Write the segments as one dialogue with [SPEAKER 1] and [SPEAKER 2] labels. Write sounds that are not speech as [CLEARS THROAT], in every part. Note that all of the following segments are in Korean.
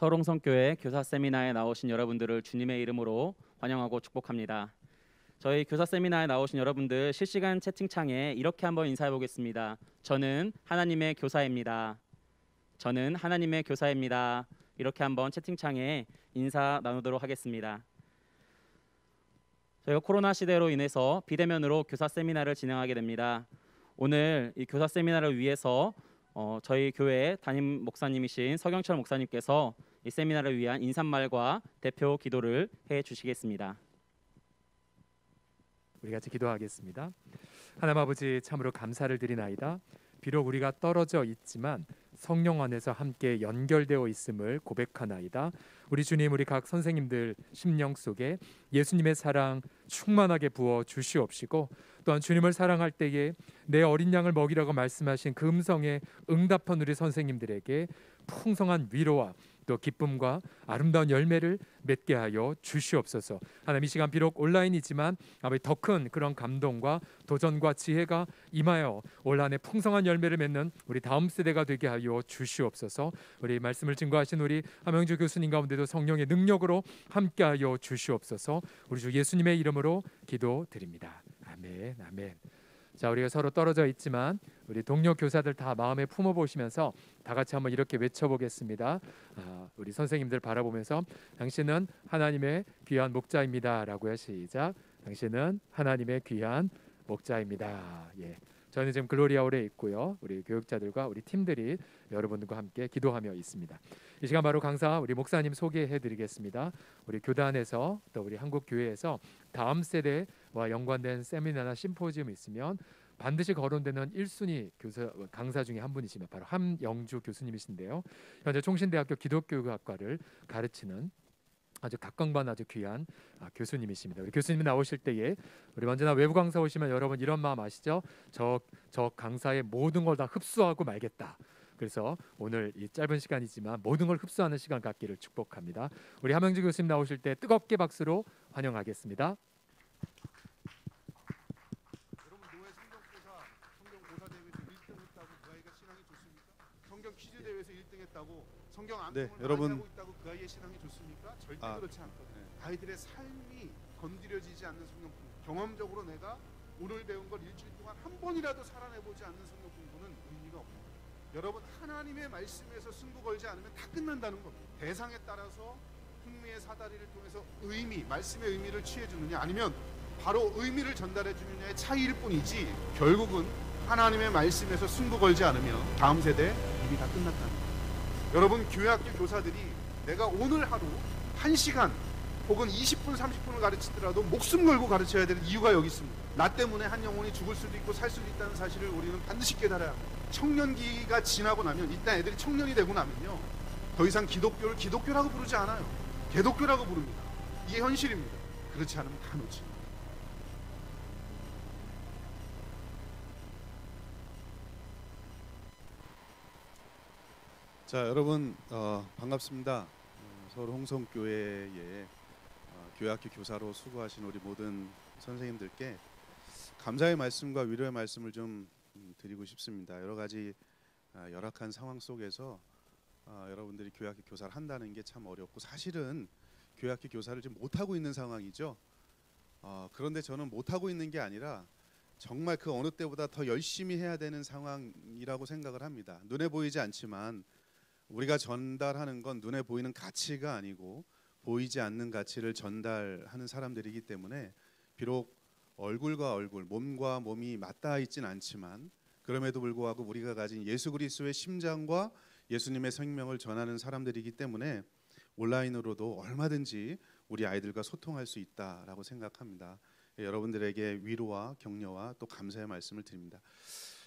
[SPEAKER 1] 서롱성교회 교사 세미나에 나오신 여러분들을 주님의 이름으로 환영하고 축복합니다. 저희 교사 세미나에 나오신 여러분들 실시간 채팅창에 이렇게 한번 인사해 보겠습니다. 저는 하나님의 교사입니다. 저는 하나님의 교사입니다. 이렇게 한번 채팅창에 인사 나누도록 하겠습니다. 저희가 코로나 시대로 인해서 비대면으로 교사 세미나를 진행하게 됩니다. 오늘 이 교사 세미나를 위해서 어, 저희 교회 담임 목사님이신 서경철 목사님께서 이 세미나를 위한 인사말과 대표 기도를 해 주시겠습니다.
[SPEAKER 2] 우리 같이 기도하겠습니다. 하나님 아버지 참으로 감사를 드리나이다. 비록 우리가 떨어져 있지만 성령 안에서 함께 연결되어 있음을 고백하나이다. 우리 주님 우리 각 선생님들 심령 속에 예수님의 사랑 충만하게 부어 주시옵시고 또한 주님을 사랑할 때에 내 어린 양을 먹이라고 말씀하신 그 음성에 응답한 우리 선생님들에게 풍성한 위로와 또 기쁨과 아름다운 열매를 맺게 하여 주시옵소서. 하나님 이 시간 비록 온라인이지만 아버지 더큰 그런 감동과 도전과 지혜가 임하여 온라인해 풍성한 열매를 맺는 우리 다음 세대가 되게 하여 주시옵소서. 우리 말씀을 증거하신 우리 하명주 교수님 가운데도 성령의 능력으로 함께하여 주시옵소서. 우리 주 예수님의 이름으로 기도드립니다. 아멘, 아멘. 자, 우리가 서로 떨어져 있지만 우리 동료 교사들 다 마음에 품어 보시면서 다 같이 한번 이렇게 외쳐 보겠습니다. 아, 우리 선생님들 바라보면서 당신은 하나님의 귀한 목자입니다라고요. 시작. 당신은 하나님의 귀한 목자입니다. 예. 저는 지금 글로리아 홀에 있고요. 우리 교육자들과 우리 팀들이 여러분들과 함께 기도하며 있습니다. 이 시간 바로 강사 우리 목사님 소개해 드리겠습니다. 우리 교단에서 또 우리 한국 교회에서 다음 세대와 연관된 세미나나 심포지움 있으면 반드시 거론되는 1순위 교사, 강사 중에 한 분이시면 바로 함영주 교수님이신데요. 현재 총신대학교 기독교육학과를 가르치는 아주 각광받 아주 귀한 아, 교수님이십니다. 우리 교수님 나오실 때에 우리 언제나 외부 강사 오시면 여러분 이런 마음 아시죠? 저 저 강사의 모든 걸 다 흡수하고 말겠다. 그래서 오늘 이 짧은 시간이지만 모든 걸 흡수하는 시간 갖기를 축복합니다. 우리 하명주 교수님 나오실 때 뜨겁게 박수로 환영하겠습니다. 그
[SPEAKER 3] 성경 퀴즈 대회에서 1등했다고 성경 암송을 네, 여러분. 하고 있다고 그 아이의 신앙이 좋습니까? 절대 아. 그렇지 않거든요. 네. 아이들의 삶이 건드려지지 않는 성경 공부. 경험적으로 내가 오늘 배운 걸 일주일 동안 한 번이라도 살아내보지 않는 성경 공부는 의미가 없는 거예요. 여러분 하나님의 말씀에서 승부 걸지 않으면 다 끝난다는 겁니다. 대상에 따라서 흥미의 사다리를 통해서 의미, 말씀의 의미를 취해주느냐 아니면 바로 의미를 전달해주느냐의 차이일 뿐이지 결국은 하나님의 말씀에서 승부 걸지 않으면 다음 세대 이미 다 끝났다는 거예요. 여러분 교회학교 교사들이 내가 오늘 하루 1시간 혹은 20분 30분을 가르치더라도 목숨 걸고 가르쳐야 되는 이유가 여기 있습니다. 나 때문에 한 영혼이 죽을 수도 있고 살 수도 있다는 사실을 우리는 반드시 깨달아야 합니다. 청년기가 지나고 나면 일단 애들이 청년이 되고 나면요. 더 이상 기독교를 기독교라고 부르지 않아요. 개독교라고 부릅니다. 이게 현실입니다. 그렇지 않으면 다놓칩니 자 여러분 어, 반갑습니다. 어, 서울 홍성교회의 어, 교회학교 교사로 수고하신 우리 모든 선생님들께 감사의 말씀과 위로의 말씀을 좀 음, 드리고 싶습니다. 여러 가지 아, 열악한 상황 속에서 아, 여러분들이 교회학교 교사를 한다는 게 참 어렵고 사실은 교회학교 교사를 지금 못 하고 있는 상황이죠. 어, 그런데 저는 못 하고 있는 게 아니라 정말 그 어느 때보다 더 열심히 해야 되는 상황이라고 생각을 합니다. 눈에 보이지 않지만 우리가 전달하는 건 눈에 보이는 가치가 아니고 보이지 않는 가치를 전달하는 사람들이기 때문에 비록 얼굴과 얼굴, 몸과 몸이 맞닿아 있진 않지만 그럼에도 불구하고 우리가 가진 예수 그리스도의 심장과 예수님의 생명을 전하는 사람들이기 때문에 온라인으로도 얼마든지 우리 아이들과 소통할 수 있다라고 생각합니다. 예, 여러분들에게 위로와 격려와 또 감사의 말씀을 드립니다.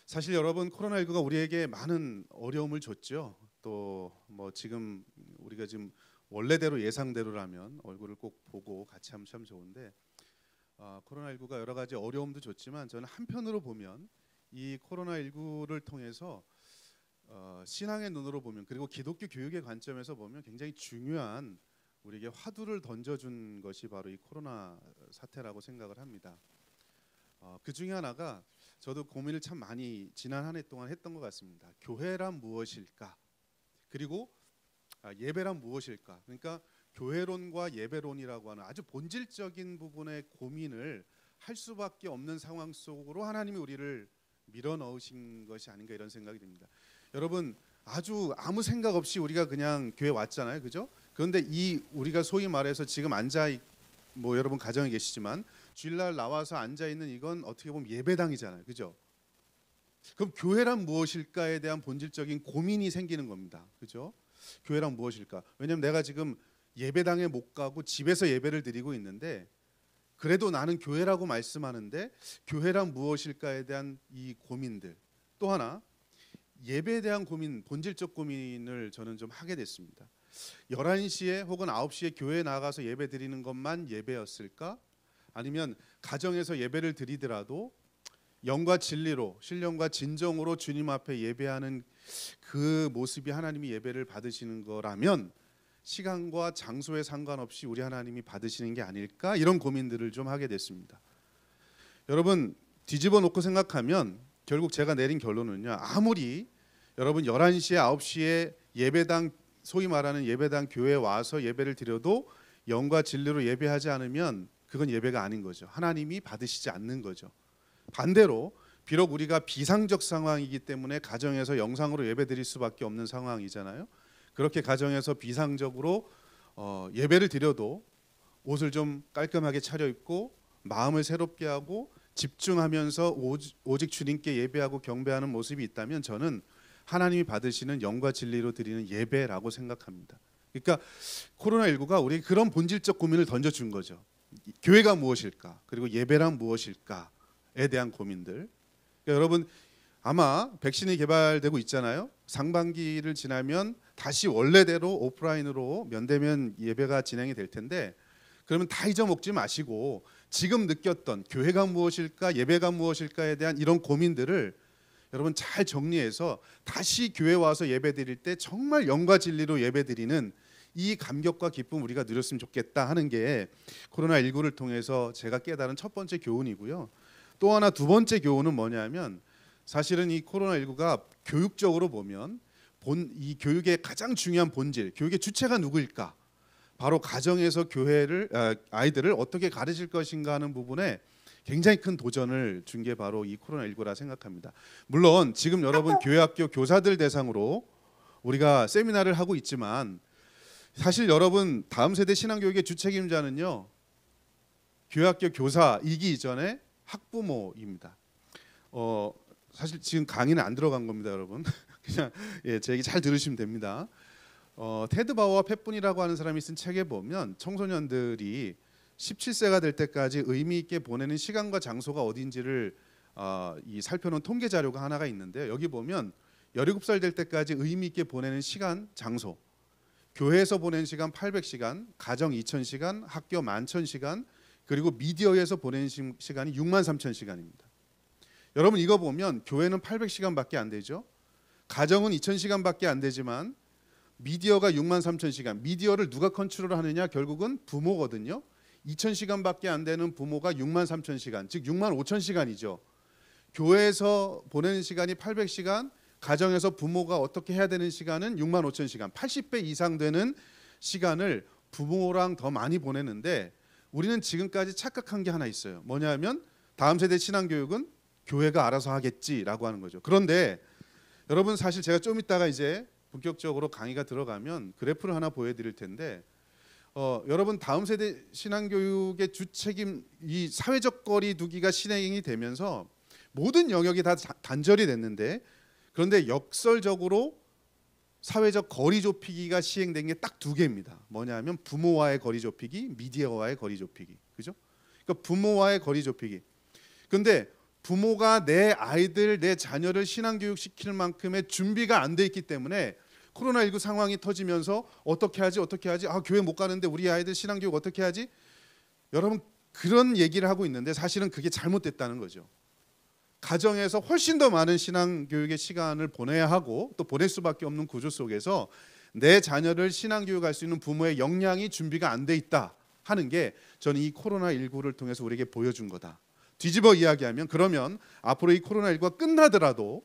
[SPEAKER 3] 사실 여러분 코로나19가 우리에게 많은 어려움을 줬죠. 또뭐 지금 우리가 지금 원래대로 예상대로라면 얼굴을 꼭 보고 같이 하면 참 좋은데 어, 코로나19가 여러 가지 어려움도 좋지만 저는 한편으로 보면 이 코로나19를 통해서 어, 신앙의 눈으로 보면 그리고 기독교 교육의 관점에서 보면 굉장히 중요한 우리에게 화두를 던져준 것이 바로 이 코로나 사태라고 생각을 합니다. 어, 그 중에 하나가 저도 고민을 참 많이 지난 한 해 동안 했던 것 같습니다. 교회란 무엇일까? 그리고 아, 예배란 무엇일까? 그러니까 교회론과 예배론이라고 하는 아주 본질적인 부분의 고민을 할 수밖에 없는 상황 속으로 하나님이 우리를 밀어 넣으신 것이 아닌가 이런 생각이 듭니다. 여러분 아주 아무 생각 없이 우리가 그냥 교회 왔잖아요, 그죠? 그런데 이 우리가 소위 말해서 지금 앉아 뭐 여러분 가정에 계시지만 주일날 나와서 앉아 있는 이건 어떻게 보면 예배당이잖아요, 그죠? 그럼 교회란 무엇일까에 대한 본질적인 고민이 생기는 겁니다. 그죠? 교회란 무엇일까? 왜냐면 내가 지금 예배당에 못 가고 집에서 예배를 드리고 있는데 그래도 나는 교회라고 말씀하는데 교회란 무엇일까에 대한 이 고민들 또 하나 예배에 대한 고민 본질적 고민을 저는 좀 하게 됐습니다. 11시에 혹은 9시에 교회에 나가서 예배 드리는 것만 예배였을까? 아니면 가정에서 예배를 드리더라도 영과 진리로 신령과 진정으로 주님 앞에 예배하는 그 모습이 하나님이 예배를 받으시는 거라면 시간과 장소에 상관없이 우리 하나님이 받으시는 게 아닐까 이런 고민들을 좀 하게 됐습니다. 여러분 뒤집어 놓고 생각하면 결국 제가 내린 결론은요. 아무리 여러분 11시에 9시에 예배당 소위 말하는 예배당 교회에 와서 예배를 드려도 영과 진리로 예배하지 않으면 그건 예배가 아닌 거죠. 하나님이 받으시지 않는 거죠. 반대로 비록 우리가 비상적 상황이기 때문에 가정에서 영상으로 예배드릴 수밖에 없는 상황이잖아요. 그렇게 가정에서 비상적으로 어, 예배를 드려도 옷을 좀 깔끔하게 차려입고 마음을 새롭게 하고 집중하면서 오직, 주님께 예배하고 경배하는 모습이 있다면 저는 하나님이 받으시는 영과 진리로 드리는 예배라고 생각합니다. 그러니까 코로나 19가 우리 그런 본질적 고민을 던져 준 거죠. 교회가 무엇일까? 그리고 예배란 무엇일까? 에 대한 고민들. 그러니까 여러분 아마 백신이 개발되고 있잖아요. 상반기를 지나면 다시 원래대로 오프라인으로 면대면 예배가 진행이 될 텐데 그러면 다 잊어먹지 마시고 지금 느꼈던 교회가 무엇일까 예배가 무엇일까에 대한 이런 고민들을 여러분 잘 정리해서 다시 교회 와서 예배 드릴 때 정말 영과 진리로 예배 드리는 이 감격과 기쁨 우리가 누렸으면 좋겠다 하는 게 코로나 19를 통해서 제가 깨달은 첫 번째 교훈이고요. 또 하나 두 번째 교훈은 뭐냐면 사실은 이 코로나 19가 교육적으로 보면 본 이 교육의 가장 중요한 본질, 교육의 주체가 누구일까? 바로 가정에서 교회를 아, 아이들을 어떻게 가르칠 것인가 하는 부분에 굉장히 큰 도전을 준 게 바로 이 코로나 19라 생각합니다. 물론 지금 여러분 교회 학교 교사들 대상으로 우리가 세미나를 하고 있지만 사실 여러분 다음 세대 신앙교육의 주책임자는요 교회 학교 교사이기 이전에 학부모입니다. 어, 사실 지금 강의는 안 들어간 겁니다, 여러분. [LAUGHS] 그냥 예, 제 얘기 잘 들으시면 됩니다. 어, 테드 바워와 분이라고 하는 사람이 쓴 책에 보면 청소년들이 17세가 될 때까지 의미 있게 보내는 시간과 장소가 어딘지를 어, 이 살펴놓은 통계 자료가 하나가 있는데요. 여기 보면 17살 될 때까지 의미 있게 보내는 시간, 장소. 교회에서 보낸 시간 800시간, 가정 2000시간, 학교 1 1 0 0시간 그리고 미디어에서 보낸 시간이 6만 3천 시간입니다. 여러분 이거 보면 교회는 800시간밖에 안 되죠. 가정은 2,000시간밖에 안 되지만 미디어가 6만 3천 시간. 미디어를 누가 컨트롤하느냐 결국은 부모거든요. 2,000시간밖에 안 되는 부모가 6만 3천 시간, 즉 6만 5천 시간이죠. 교회에서 보내는 시간이 800시간, 가정에서 부모가 어떻게 해야 되는 시간은 6만 5천 시간, 80배 이상 되는 시간을 부모랑 더 많이 보내는데 우리는 지금까지 착각한 게 하나 있어요. 뭐냐면 다음 세대 신앙교육은 교회가 알아서 하겠지라고 하는 거죠. 그런데 여러분 사실 제가 좀 이따가 이제 본격적으로 강의가 들어가면 그래프를 하나 보여드릴 텐데 어, 여러분 다음 세대 신앙교육의 주책임 이 사회적 거리 두기가 실행이 되면서 모든 영역이 다 단절이 됐는데 그런데 역설적으로 사회적 거리 좁히기가 시행된 게 딱 두 개입니다. 뭐냐면 부모와의 거리 좁히기, 미디어와의 거리 좁히기. 그죠? 그러니까 부모와의 거리 좁히기. 근데 부모가 내 아이들, 내 자녀를 신앙교육 시킬 만큼의 준비가 안 돼 있기 때문에 코로나19 상황이 터지면서 어떻게 하지, 어떻게 하지, 아, 교회 못 가는데 우리 아이들 신앙교육 어떻게 하지? 여러분, 그런 얘기를 하고 있는데 사실은 그게 잘못됐다는 거죠. 가정에서 훨씬 더 많은 신앙 교육의 시간을 보내야 하고 또 보낼 수밖에 없는 구조 속에서 내 자녀를 신앙 교육할 수 있는 부모의 역량이 준비가 안 돼 있다 하는 게 저는 이 코로나 19를 통해서 우리에게 보여준 거다. 뒤집어 이야기하면 그러면 앞으로 이 코로나 19가 끝나더라도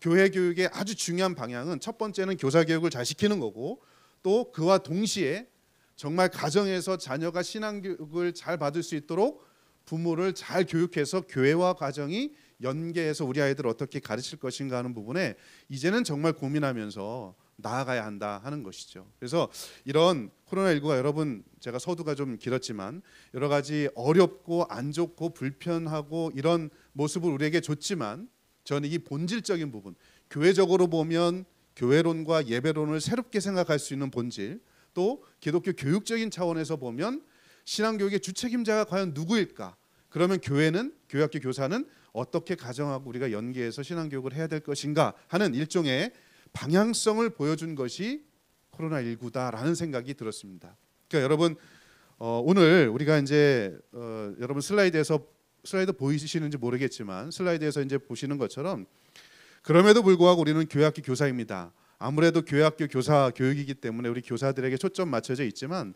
[SPEAKER 3] 교회 교육의 아주 중요한 방향은 첫 번째는 교사 교육을 잘 시키는 거고 또 그와 동시에 정말 가정에서 자녀가 신앙 교육을 잘 받을 수 있도록 부모를 잘 교육해서 교회와 가정이 연계해서 우리 아이들 어떻게 가르칠 것인가 하는 부분에 이제는 정말 고민하면서 나아가야 한다 하는 것이죠. 그래서 이런 코로나19가 여러분 제가 서두가 좀 길었지만 여러 가지 어렵고 안 좋고 불편하고 이런 모습을 우리에게 줬지만 저는 이 본질적인 부분 교회적으로 보면 교회론과 예배론을 새롭게 생각할 수 있는 본질 또 기독교 교육적인 차원에서 보면 신앙교육의 주책임자가 과연 누구일까 그러면 교회는 교회학교 교사는 어떻게 가정하고 우리가 연계해서 신앙교육을 해야 될 것인가 하는 일종의 방향성을 보여준 것이 코로나 19다라는 생각이 들었습니다. 그러니까 여러분 어, 오늘 우리가 이제 어, 여러분 슬라이드에서 슬라이드 보이시는지 모르겠지만 슬라이드에서 이제 보시는 것처럼 그럼에도 불구하고 우리는 교회학교 교사입니다. 아무래도 교회학교 교사 교육이기 때문에 우리 교사들에게 초점 맞춰져 있지만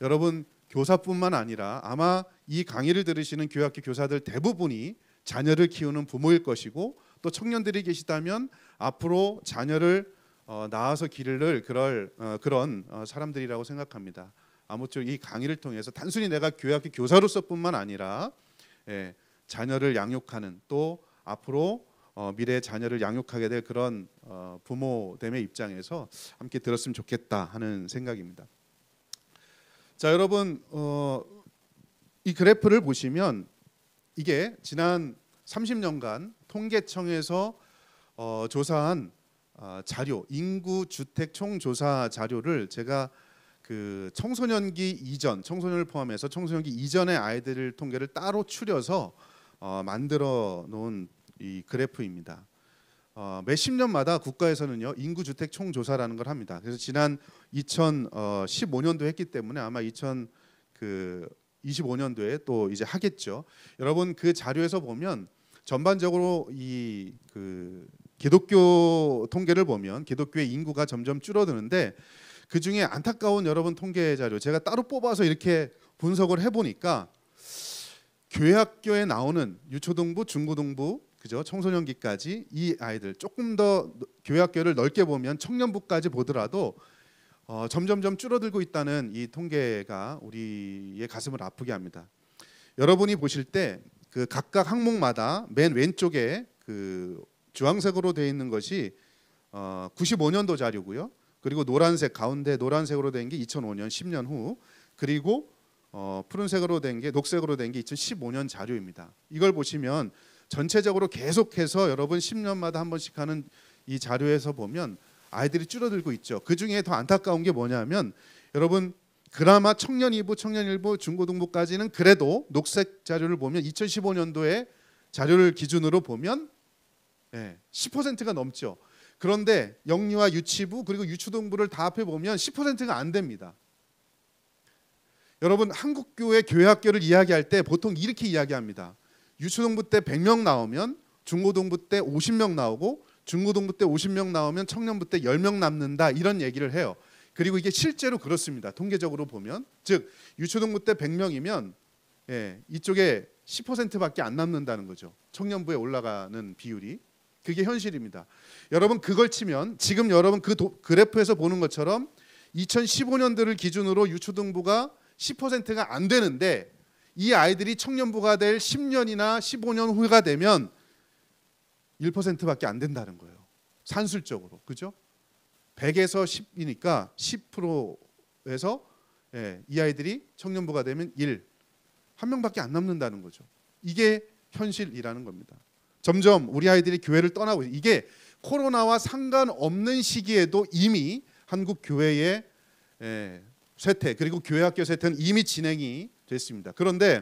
[SPEAKER 3] 여러분 교사뿐만 아니라 아마 이 강의를 들으시는 교학교 교사들 대부분이 자녀를 키우는 부모일 것이고 또 청년들이 계시다면 앞으로 자녀를 어, 나아서 기를 그럴 어, 그런 어, 사람들이라고 생각합니다. 아무쪼록 이 강의를 통해서 단순히 내가 교회학교 교사로서뿐만 아니라 예, 자녀를 양육하는 또 앞으로 어, 미래 자녀를 양육하게 될 그런 어, 부모됨의 입장에서 함께 들었으면 좋겠다 하는 생각입니다. 자 여러분 어, 이 그래프를 보시면 이게 지난 30년간 통계청에서 어, 조사한 어, 자료 인구 주택 총조사 자료를 제가 그 청소년기 이전 청소년을 포함해서 청소년기 이전의 아이들 을 통계를 따로 추려서 어, 만들어 놓은 이 그래프입니다. 어, 몇십 년마다 국가에서는요 인구 주택 총조사라는 걸 합니다. 그래서 지난 2015년도 했기 때문에 아마 2000그 25년도에 또 이제 하겠죠. 여러분 그 자료에서 보면 전반적으로 이그 기독교 통계를 보면 기독교의 인구가 점점 줄어드는데 그 중에 안타까운 여러분 통계 자료 제가 따로 뽑아서 이렇게 분석을 해보니까 교회 학교에 나오는 유초등부, 중고등부, 그죠 청소년기까지 이 아이들 조금 더 교회 학교를 넓게 보면 청년부까지 보더라도 어, 점점점 줄어들고 있다는 이 통계가 우리의 가슴을 아프게 합니다. 여러분이 보실 때 그 각각 항목마다 맨 왼쪽에 그 주황색으로 되어 있는 것이 어, 95년도 자료고요. 그리고 노란색 가운데 노란색으로 된 게 2005년 10년 후 그리고 어, 푸른색으로 된 게 녹색으로 된 게 2015년 자료입니다. 이걸 보시면 전체적으로 계속해서 여러분 10년마다 한 번씩 하는 이 자료에서 보면 아이들이 줄어들고 있죠. 그 중에 더 안타까운 게 뭐냐면 여러분 그라마 청년일보, 청년일보, 중고등부까지는 그래도 녹색 자료를 보면 2015년도에 자료를 기준으로 보면 10%가 예, 넘죠. 그런데 영유아 유치부 그리고 유초등부를 다 합해 보면 10%가 안 됩니다. 여러분 한국 교회 교회 학교를 이야기할 때 보통 이렇게 이야기합니다. 유초등부 때 100명 나오면 중고등부 때 50명 나오고 중고등부 때 50명 나오면 청년부 때 10명 남는다 이런 얘기를 해요. 그리고 이게 실제로 그렇습니다. 통계적으로 보면 즉 유초등부 때 100명이면 예, 이쪽에 10%밖에 안 남는다는 거죠. 청년부에 올라가는 비율이 그게 현실입니다. 여러분 그걸 치면 지금 여러분 그 도, 그래프에서 보는 것처럼 2015년들을 기준으로 유초등부가 10%가 안 되는데 이 아이들이 청년부가 될 10년이나 15년 후가 되면 1%밖에 안 된다는 거예요. 산술적으로. 그죠? 100에서 10이니까 10%에서 예, 이 아이들이 청년부가 되면 1. 한 명밖에 안 남는다는 거죠. 이게 현실이라는 겁니다. 점점 우리 아이들이 교회를 떠나고 이게 코로나와 상관없는 시기에도 이미 한국 교회의 예, 쇠퇴 그리고 교회학교 쇠퇴는 이미 진행이 됐습니다. 그런데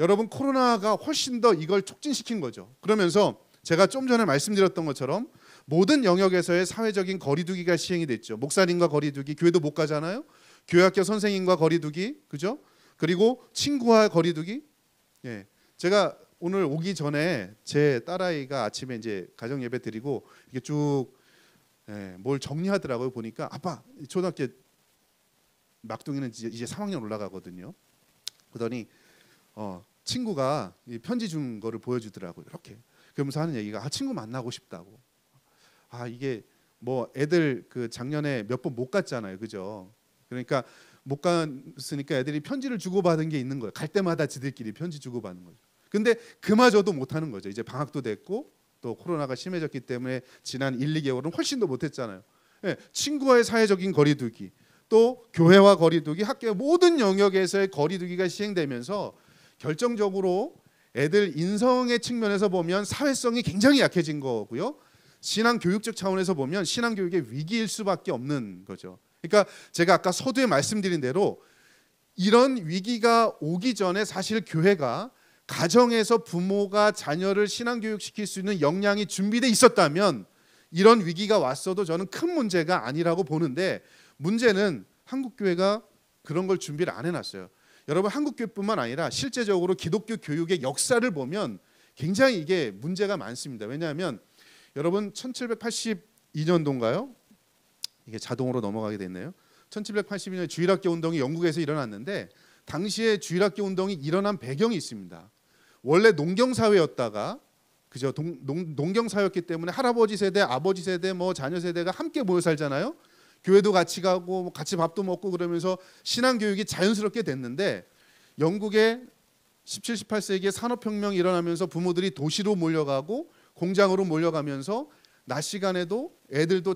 [SPEAKER 3] 여러분 코로나가 훨씬 더 이걸 촉진시킨 거죠. 그러면서 제가 좀 전에 말씀드렸던 것처럼 모든 영역에서의 사회적인 거리두기가 시행이 됐죠. 목사님과 거리두기, 교회도 못 가잖아요. 교회 학교 선생님과 거리두기, 그죠? 그리고 친구와 거리두기. 예, 제가 오늘 오기 전에 제 딸아이가 아침에 이제 가정 예배 드리고 이게 쭉뭘 예, 정리하더라고요. 보니까 아빠 초등학교 막둥이는 이제, 이제 3학년 올라가거든요. 그러더니 어, 친구가 편지 준 거를 보여주더라고요. 이렇게 그러면서 하는 얘기가 아 친구 만나고 싶다고. 아 이게 뭐 애들 그 작년에 몇 번 못 갔잖아요, 그죠? 그러니까 못 갔으니까 애들이 편지를 주고받은 게 있는 거예요. 갈 때마다 지들끼리 편지 주고받는 거죠. 근데 그마저도 못 하는 거죠. 이제 방학도 됐고 또 코로나가 심해졌기 때문에 지난 1, 2개월은 훨씬 더 못했잖아요. 예, 친구와의 사회적인 거리두기, 또 교회와 거리두기, 학교 의 모든 영역에서의 거리두기가 시행되면서 결정적으로 애들 인성의 측면에서 보면 사회성이 굉장히 약해진 거고요. 신앙 교육적 차원에서 보면 신앙 교육의 위기일 수밖에 없는 거죠. 그러니까 제가 아까 서두에 말씀드린 대로 이런 위기가 오기 전에 사실 교회가 가정에서 부모가 자녀를 신앙 교육시킬 수 있는 역량이 준비돼 있었다면 이런 위기가 왔어도 저는 큰 문제가 아니라고 보는데 문제는 한국 교회가 그런 걸 준비를 안 해놨어요. 여러분 한국교회뿐만 아니라 실제적으로 기독교 교육의 역사를 보면 굉장히 이게 문제가 많습니다. 왜냐하면 여러분 1782년도인가요? 이게 자동으로 넘어가게 됐네요. 1782년 주일학교 운동이 영국에서 일어났는데 당시에 주일학교 운동이 일어난 배경이 있습니다. 원래 농경 사회였다가 그죠? 농, 농, 농경 사회였기 때문에 할아버지 세대, 아버지 세대, 뭐 자녀 세대가 함께 모여 살잖아요. 교회도 같이 가고 뭐 같이 밥도 먹고 그러면서 신앙 교육이 자연스럽게 됐는데 영국의 17, 18세기에 산업혁명이 일어나면서 부모들이 도시로 몰려가고 공장으로 몰려가면서 낮 시간에도 애들도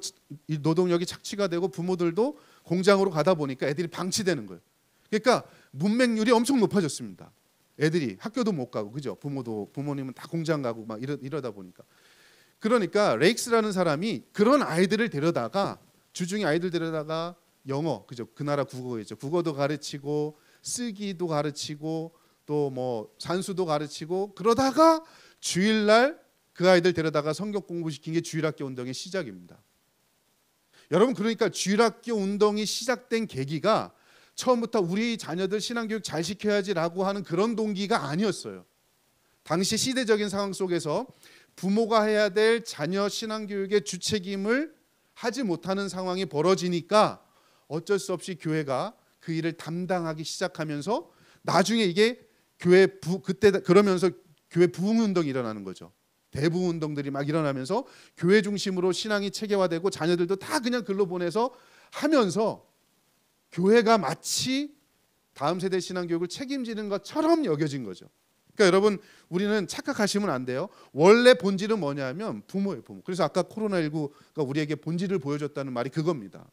[SPEAKER 3] 노동력이 착취가 되고 부모들도 공장으로 가다 보니까 애들이 방치되는 거예요. 그러니까 문맹률이 엄청 높아졌습니다. 애들이 학교도 못 가고 그죠? 부모도 부모님은 다 공장 가고 막 이러, 이러다 보니까 그러니까 레이크스라는 사람이 그런 아이들을 데려다가 주중에 아이들 데려다가 영어 그죠 그 나라 국어겠죠 국어도 가르치고 쓰기도 가르치고 또 뭐 산수도 가르치고 그러다가 주일날 그 아이들 데려다가 성격 공부시킨 게 주일학교 운동의 시작입니다. 여러분 그러니까 주일학교 운동이 시작된 계기가 처음부터 우리 자녀들 신앙교육 잘 시켜야지라고 하는 그런 동기가 아니었어요. 당시 시대적인 상황 속에서 부모가 해야 될 자녀 신앙교육의 주책임을 하지 못하는 상황이 벌어지니까 어쩔 수 없이 교회가 그 일을 담당하기 시작하면서 나중에 이게 교회 부 그때 그러면서 교회 부흥 운동이 일어나는 거죠. 대부 운동들이 막 일어나면서 교회 중심으로 신앙이 체계화되고 자녀들도 다 그냥 글로 보내서 하면서 교회가 마치 다음 세대 신앙 교육을 책임지는 것처럼 여겨진 거죠. 그러니까 여러분 우리는 착각하시면 안 돼요. 원래 본질은 뭐냐면 부모의 부모. 그래서 아까 코로나19가 우리에게 본질을 보여줬다는 말이 그겁니다.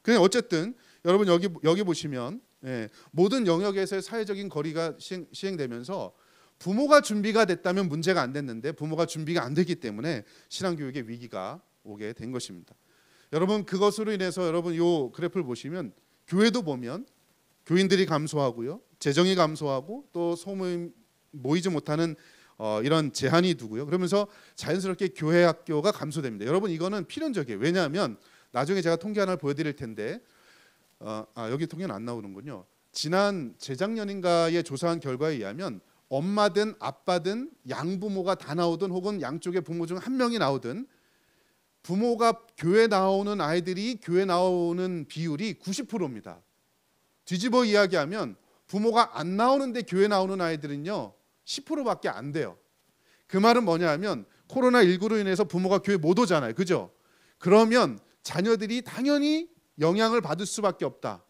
[SPEAKER 3] 그냥 어쨌든 여러분 여기 여기 보시면 예, 모든 영역에서의 사회적인 거리가 시행, 시행되면서 부모가 준비가 됐다면 문제가 안 됐는데 부모가 준비가 안 되기 때문에 신앙교육의 위기가 오게 된 것입니다. 여러분 그것으로 인해서 여러분 요 그래프를 보시면 교회도 보면 교인들이 감소하고요. 재정이 감소하고 또 소모임 모이지 못하는 어, 이런 제한이 두고요. 그러면서 자연스럽게 교회 학교가 감소됩니다. 여러분 이거는 필연적이에요. 왜냐하면 나중에 제가 통계 하나를 보여드릴 텐데 어, 아, 여기 통계는 안 나오는군요. 지난 재작년인가에 조사한 결과에 의하면 엄마든 아빠든 양부모가 다 나오든 혹은 양쪽의 부모 중 한 명이 나오든 부모가 교회 나오는 아이들이 교회 나오는 비율이 90%입니다. 뒤집어 이야기하면 부모가 안 나오는데 교회 나오는 아이들은요 10%밖에 안 돼요. 그 말은 뭐냐하면 코로나 19로 인해서 부모가 교회 못 오잖아요, 그죠? 그러면 자녀들이 당연히 영향을 받을 수밖에 없다,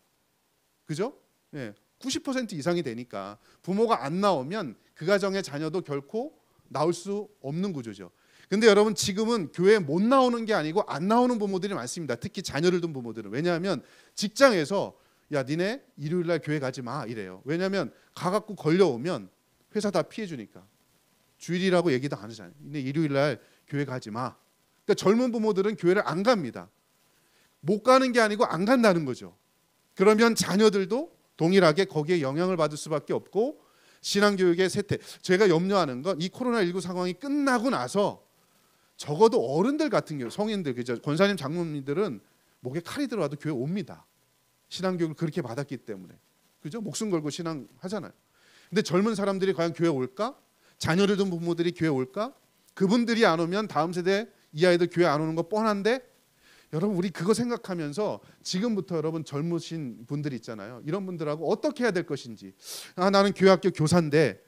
[SPEAKER 3] 그죠? 예, 90% 이상이 되니까 부모가 안 나오면 그 가정의 자녀도 결코 나올 수 없는 구조죠. 근데 여러분 지금은 교회 못 나오는 게 아니고 안 나오는 부모들이 많습니다. 특히 자녀를 둔 부모들은 왜냐하면 직장에서 야 니네 일요일 날 교회 가지 마 이래요. 왜냐하면 가갖고 걸려오면 회사 다 피해주니까 주일이라고 얘기도 안 하잖아요. 니네 일요일 날 교회 가지 마. 그러니까 젊은 부모들은 교회를 안 갑니다. 못 가는 게 아니고 안 간다는 거죠. 그러면 자녀들도 동일하게 거기에 영향을 받을 수밖에 없고 신앙교육의 세태. 제가 염려하는 건 이 코로나19 상황이 끝나고 나서 적어도 어른들 같은 경우 성인들 그죠 권사님 장모님들은 목에 칼이 들어와도 교회 옵니다. 신앙교육을 그렇게 받았기 때문에 그죠? 목숨 걸고 신앙하잖아요. 근데 젊은 사람들이 과연 교회 올까? 자녀를 둔 부모들이 교회 올까? 그분들이 안 오면 다음 세대 이 아이들 교회 안 오는 거 뻔한데 여러분 우리 그거 생각하면서 지금부터 여러분 젊으신 분들 있잖아요. 이런 분들하고 어떻게 해야 될 것인지. 아 나는 교회 학교 교사인데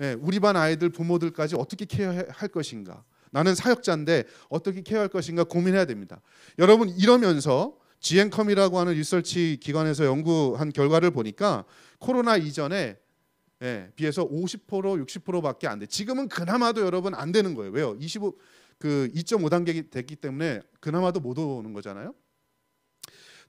[SPEAKER 3] 예, 우리 반 아이들 부모들까지 어떻게 케어할 것인가. 나는 사역자인데 어떻게 케어할 것인가 고민해야 됩니다. 여러분 이러면서 지앤컴이라고 하는 리서치 기관에서 연구한 결과를 보니까 코로나 이전에 예, 비해서 50% 60%밖에 안 돼. 지금은 그나마도 여러분 안 되는 거예요. 왜요? 25그 2.5단계 됐기 때문에 그나마도 못 오는 거잖아요.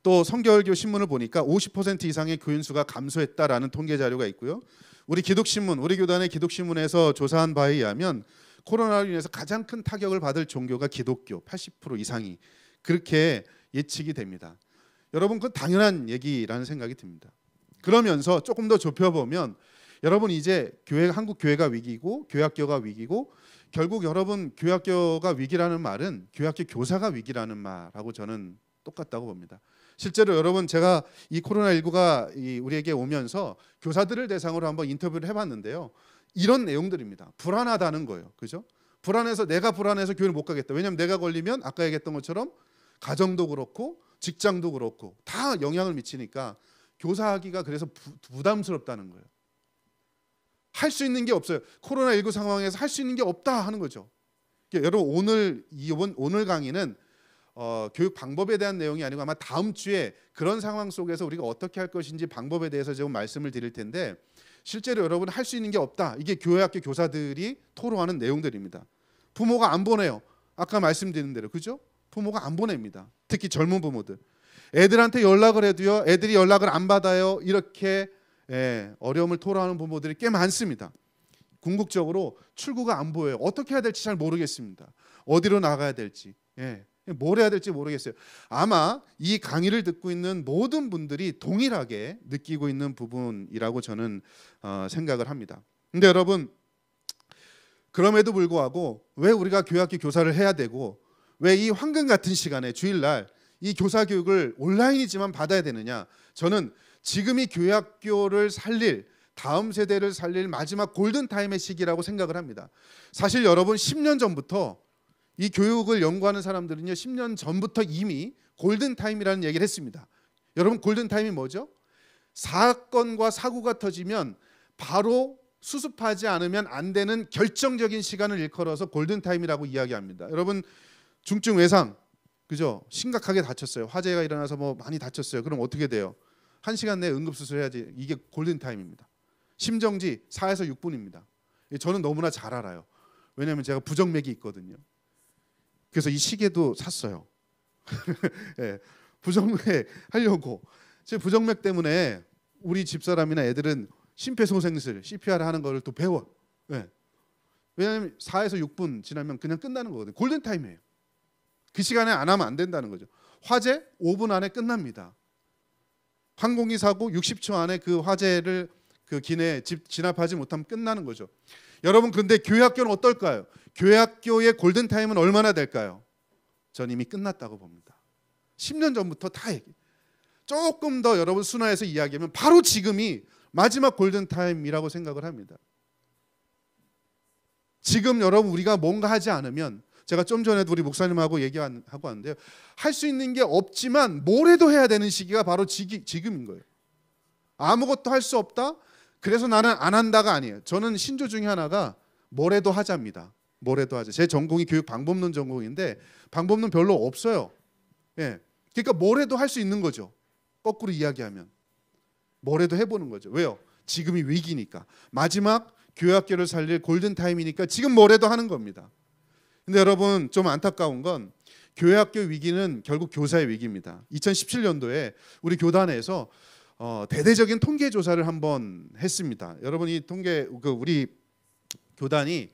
[SPEAKER 3] 또 성결교 신문을 보니까 50% 이상의 교인 수가 감소했다라는 통계 자료가 있고요. 우리 기독신문, 우리 교단의 기독신문에서 조사한 바에 의하면 코로나로 인해서 가장 큰 타격을 받을 종교가 기독교 80% 이상이 그렇게 예측이 됩니다. 여러분 그 당연한 얘기라는 생각이 듭니다. 그러면서 조금 더 좁혀 보면 여러분 이제 교회 한국 교회가 위기고 교학교가 위기고 결국 여러분 교학교가 위기라는 말은 교학교 교사가 위기라는 말하고 저는 똑같다고 봅니다. 실제로 여러분 제가 이 코로나 19가 우리에게 오면서 교사들을 대상으로 한번 인터뷰를 해봤는데요. 이런 내용들입니다. 불안하다는 거예요. 그죠? 불안해서 내가 불안해서 교회를 못 가겠다. 왜냐하면 내가 걸리면 아까 얘기했던 것처럼 가정도 그렇고 직장도 그렇고 다 영향을 미치니까 교사하기가 그래서 부, 담스럽다는 거예요. 할 수 있는 게 없어요. 코로나19 상황에서 할 수 있는 게 없다 하는 거죠. 그러니까 여러분 오늘 이번 오늘 강의는 어, 교육 방법에 대한 내용이 아니고 아마 다음 주에 그런 상황 속에서 우리가 어떻게 할 것인지 방법에 대해서 좀 말씀을 드릴 텐데 실제로 여러분 할 수 있는 게 없다. 이게 교회학교 교사들이 토로하는 내용들입니다. 부모가 안 보내요. 아까 말씀드린 대로 그죠? 부모가 안 보냅니다. 특히 젊은 부모들. 애들한테 연락을 해도요. 애들이 연락을 안 받아요. 이렇게 예, 어려움을 토로하는 부모들이 꽤 많습니다. 궁극적으로 출구가 안 보여요. 어떻게 해야 될지 잘 모르겠습니다. 어디로 나가야 될지. 예. 뭘 해야 될지 모르겠어요. 아마 이 강의를 듣고 있는 모든 분들이 동일하게 느끼고 있는 부분이라고 저는 어, 생각을 합니다. 근데 여러분 그럼에도 불구하고 왜 우리가 교학교 교사를 해야 되고 왜이 황금 같은 시간에 주일날 이 교사 교육을 온라인이지만 받아야 되느냐? 저는 지금 이 교학교를 살릴 다음 세대를 살릴 마지막 골든 타임의 시기라고 생각을 합니다. 사실 여러분 10년 전부터 이 교육을 연구하는 사람들은요 10년 전부터 이미 골든 타임이라는 얘기를 했습니다. 여러분 골든 타임이 뭐죠? 사건과 사고가 터지면 바로 수습하지 않으면 안 되는 결정적인 시간을 일컬어서 골든 타임이라고 이야기합니다. 여러분 중증 외상 그죠? 심각하게 다쳤어요. 화재가 일어나서 뭐 많이 다쳤어요. 그럼 어떻게 돼요? 한 시간 내에 응급 수술해야지. 이게 골든 타임입니다. 심정지 4에서 6분입니다. 예, 저는 너무나 잘 알아요. 왜냐하면 제가 부정맥이 있거든요. 그래서 이 시계도 샀어요. 네, [LAUGHS] 부정맥 하려고. 제 부정맥 때문에 우리 집사람이나 애들은 심폐소생술 CPR 하는 거를 또 배워. 네. 예. 왜냐하면 4에서 6분 지나면 그냥 끝나는 거거든요. 골든 타임이에요. 그 시간에 안 하면 안 된다는 거죠. 화재 5분 안에 끝납니다. 항공기 사고 60초 안에 그 화재를 그 기내에 진압하지 못하면 끝나는 거죠. 여러분 근데 교회 학교는 어떨까요? 교회 학교의 골든 타임은 얼마나 될까요? 전 이미 끝났다고 봅니다. 10년 전부터 다 얘기. 조금 더 여러분 순화해서 이야기하면 바로 지금이 마지막 골든 타임이라고 생각을 합니다. 지금 여러분 우리가 뭔가 하지 않으면 제가 좀 전에 우리 목사님하고 얘기하고 왔는데요. 할 수 있는 게 없지만 뭘 해도 해야 되는 시기가 바로 지기, 지금인 거예요. 아무것도 할 수 없다. 그래서 나는 안 한다가 아니에요. 저는 신조 중에 하나가 뭘 해도 하자입니다. 뭘 해도 하자. 제 전공이 교육 방법론 전공인데 방법론 별로 없어요. 예. 그러니까 뭘 해도 할 수 있는 거죠. 거꾸로 이야기하면 뭘 해도 해보는 거죠. 왜요? 지금이 위기니까 마지막 교회 학교를 살릴 골든 타임이니까 지금 뭘 해도 하는 겁니다. 근데 여러분 좀 안타까운 건 교회 학교 위기는 결국 교사의 위기입니다. 2017년도에 우리 교단에서 어, 대대적인 통계 조사를 한번 했습니다. 여러분 이 통계 그 우리 교단이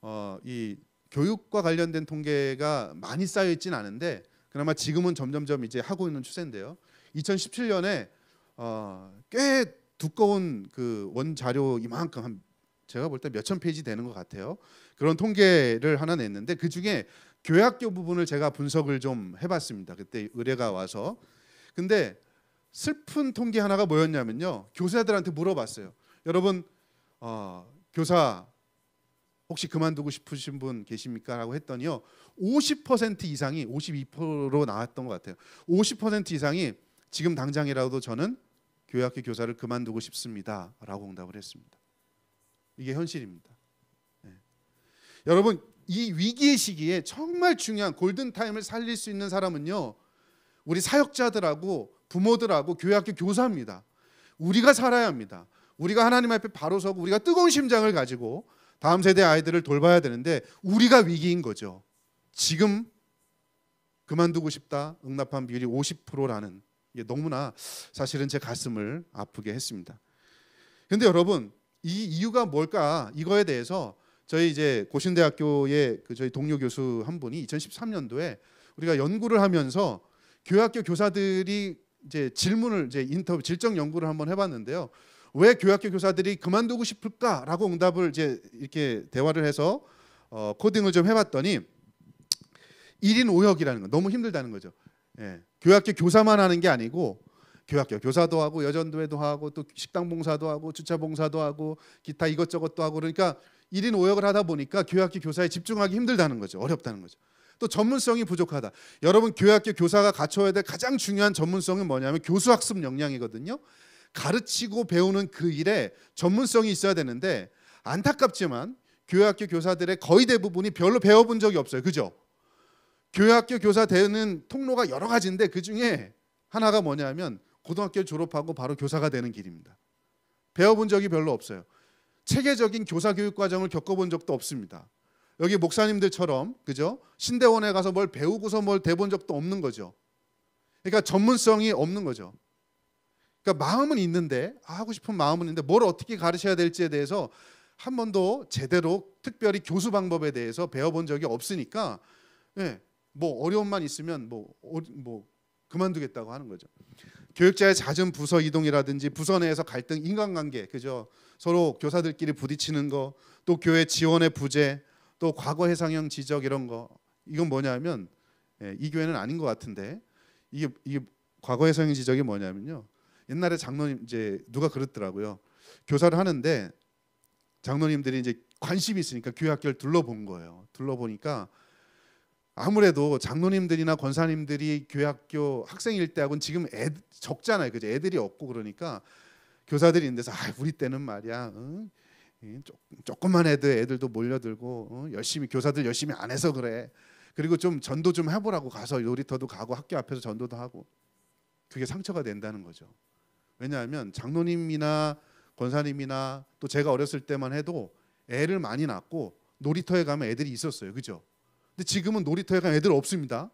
[SPEAKER 3] 어, 이 교육과 관련된 통계가 많이 쌓여 있진 않은데 그나마 지금은 점점점 이제 하고 있는 추세인데요. 2017년에 어, 꽤 두꺼운 그 원자료 이만큼 한 제가 볼 때 몇천 페이지 되는 것 같아요. 그런 통계를 하나 냈는데 그 중에 교약교 부분을 제가 분석을 좀 해봤습니다. 그때 의뢰가 와서 근데 슬픈 통계 하나가 뭐였냐면요 교사들한테 물어봤어요. 여러분 어, 교사 혹시 그만두고 싶으신 분 계십니까? 라고 했더니요. 50% 이상이 52%로 나왔던 것 같아요. 50% 이상이 지금 당장이라도 저는 교회교 교사를 그만두고 싶습니다. 라고 응답을 했습니다. 이게 현실입니다. 여러분 이 위기의 시기에 정말 중요한 골든 타임을 살릴 수 있는 사람은요. 우리 사역자들하고 부모들하고 교회 학교 교사입니다. 우리가 살아야 합니다. 우리가 하나님 앞에 바로 서고 우리가 뜨거운 심장을 가지고 다음 세대 아이들을 돌봐야 되는데 우리가 위기인 거죠. 지금 그만두고 싶다 응답한 비율이 50%라는 이게 너무나 사실은 제 가슴을 아프게 했습니다. 그런데 여러분 이 이유가 뭘까? 이거에 대해서 저희 이제 고신대학교의 그 저희 동료 교수 한 분이 2013년도에 우리가 연구를 하면서 교학교 교사들이 이제 질문을 이제 인터뷰 질적 연구를 한번 해봤는데요. 왜 교학교 교사들이 그만두고 싶을까라고 응답을 이제 이렇게 대화를 해서 어, 코딩을 좀 해봤더니 1인 5역이라는 거 너무 힘들다는 거죠. 예. 교학교 교사만 하는 게 아니고 교학교 교사도 하고 여전도회도 하고 또 식당 봉사도 하고 주차 봉사도 하고 기타 이것저것도 하고 그러니까 1인 5역을 하다 보니까 교회학교 교사에 집중하기 힘들다는 거죠. 어렵다는 거죠. 또 전문성이 부족하다. 여러분 교회학교 교사가 갖춰야 될 가장 중요한 전문성은 뭐냐면 교수학습 역량이거든요. 가르치고 배우는 그 일에 전문성이 있어야 되는데 안타깝지만 교회학교 교사들의 거의 대부분이 별로 배워본 적이 없어요. 그죠? 교회학교 교사 되는 통로가 여러 가지인데 그 중에 하나가 뭐냐면 고등학교 졸업하고 바로 교사가 되는 길입니다. 배워본 적이 별로 없어요. 체계적인 교사 교육 과정을 겪어본 적도 없습니다. 여기 목사님들처럼 그죠? 신대원에 가서 뭘 배우고서 뭘 대본 적도 없는 거죠. 그러니까 전문성이 없는 거죠. 그러니까 마음은 있는데 아, 하고 싶은 마음은 있는데 뭘 어떻게 가르쳐야 될지에 대해서 한 번도 제대로 특별히 교수 방법에 대해서 배워본 적이 없으니까 예, 뭐 어려움만 있으면 뭐, 어리, 뭐 그만두겠다고 하는 거죠. 교육자의 잦은 부서 이동이라든지 부서 내에서 갈등, 인간관계, 그죠? 서로 교사들끼리 부딪히는 거, 또 교회 지원의 부재, 또 과거 해상형 지적 이런 거. 이건 뭐냐면 예, 이 교회는 아닌 것 같은데 이게 이게 과거 해상형 지적이 뭐냐면요. 옛날에 장로님 이제 누가 그랬더라고요. 교사를 하는데 장로님들이 이제 관심이 있으니까 교회 학교를 둘러본 거예요. 둘러보니까 아무래도 장로님들이나 권사님들이 교회 학교 학생일 때하고는 지금 애 적잖아요. 그죠? 애들이 없고 그러니까 교사들이 있는데서 아 우리 때는 말이야 응? 조금만 애들 애들도 몰려들고 응? 어? 열심히 교사들 열심히 안 해서 그래 그리고 좀 전도 좀 해보라고 가서 놀이터도 가고 학교 앞에서 전도도 하고 그게 상처가 된다는 거죠 왜냐하면 장로님이나 권사님이나 또 제가 어렸을 때만 해도 애를 많이 낳고 놀이터에 가면 애들이 있었어요 그죠 근데 지금은 놀이터에 가면 애들 없습니다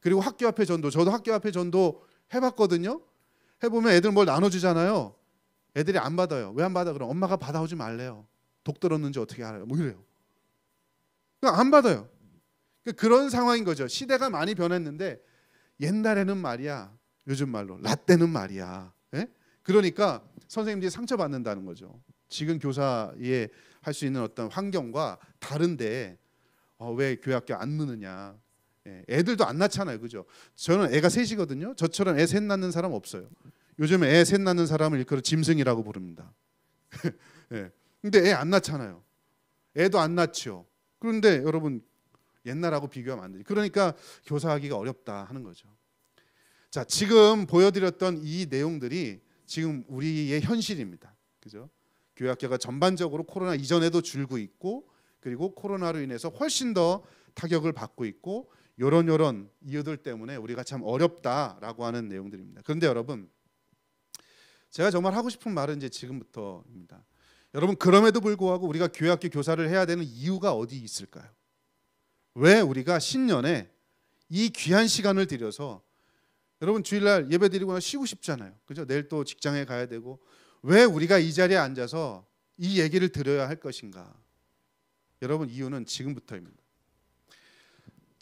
[SPEAKER 3] 그리고 학교 앞에 전도 저도 학교 앞에 전도 해봤거든요 해보면 애들 뭘 나눠주잖아요 애들이 안 받아요. 왜 안 받아? 그럼 엄마가 받아오지 말래요. 독 들었는지 어떻게 알아요? 뭐 이래요. 그러니까 안 받아요. 그러니까 그런 상황인 거죠. 시대가 많이 변했는데 옛날에는 말이야. 요즘 말로 라떼는 말이야. 에? 예? 그러니까 선생님들이 상처받는다는 거죠. 지금 교사의 할 수 있는 어떤 환경과 다른데 어, 왜 교회 학교 안 넣느냐. 예, 애들도 안 낳잖아요, 그죠? 저는 애가 셋이거든요. 저처럼 애 셋 낳는 사람 없어요. 요즘에 애셋 낳는 사람을 일컬어 짐승이라고 부릅니다. [LAUGHS] 예. 근데 애 안 낳잖아요. 애도 안 낳죠. 그런데 여러분 옛날하고 비교하면 안 되죠. 그러니까 교사하기가 어렵다 하는 거죠. 자, 지금 보여드렸던 이 내용들이 지금 우리의 현실입니다. 그죠? 교육학계가 전반적으로 코로나 이전에도 줄고 있고 그리고 코로나로 인해서 훨씬 더 타격을 받고 있고 요런 요런 이유들 때문에 우리가 참 어렵다라고 하는 내용들입니다. 그런데 여러분 제가 정말 하고 싶은 말은 이제 지금부터입니다. 여러분 그럼에도 불구하고 우리가 교회학교 교사를 해야 되는 이유가 어디 있을까요? 왜 우리가 신년에 이 귀한 시간을 들여서 여러분 주일날 예배 드리고 쉬고 싶잖아요. 그죠? 내일 또 직장에 가야 되고 왜 우리가 이 자리에 앉아서 이 얘기를 들어야 할 것인가? 여러분 이유는 지금부터입니다.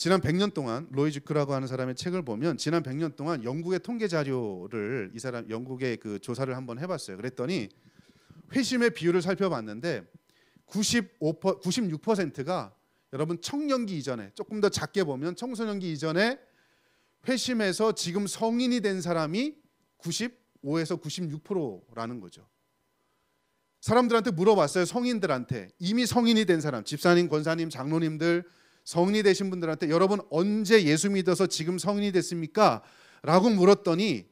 [SPEAKER 3] 지난 100년 동안 로이즈크라고 하는 사람의 책을 보면 지난 100년 동안 영국의 통계 자료를 이 사람 영국의 그 조사를 한번 해봤어요. 그랬더니 회심의 비율을 살펴봤는데 95 96%가 여러분 청년기 이전에 조금 더 작게 보면 청소년기 이전에 회심에서 지금 성인이 된 사람이 95에서 96%라는 거죠. 사람들한테 물어봤어요. 성인들한테 이미 성인이 된 사람, 집사님, 권사님, 장로님들 성인이 되신 분들한테 여러분 언제 예수 믿어서 지금 성인이 됐습니까? 라고 물었더니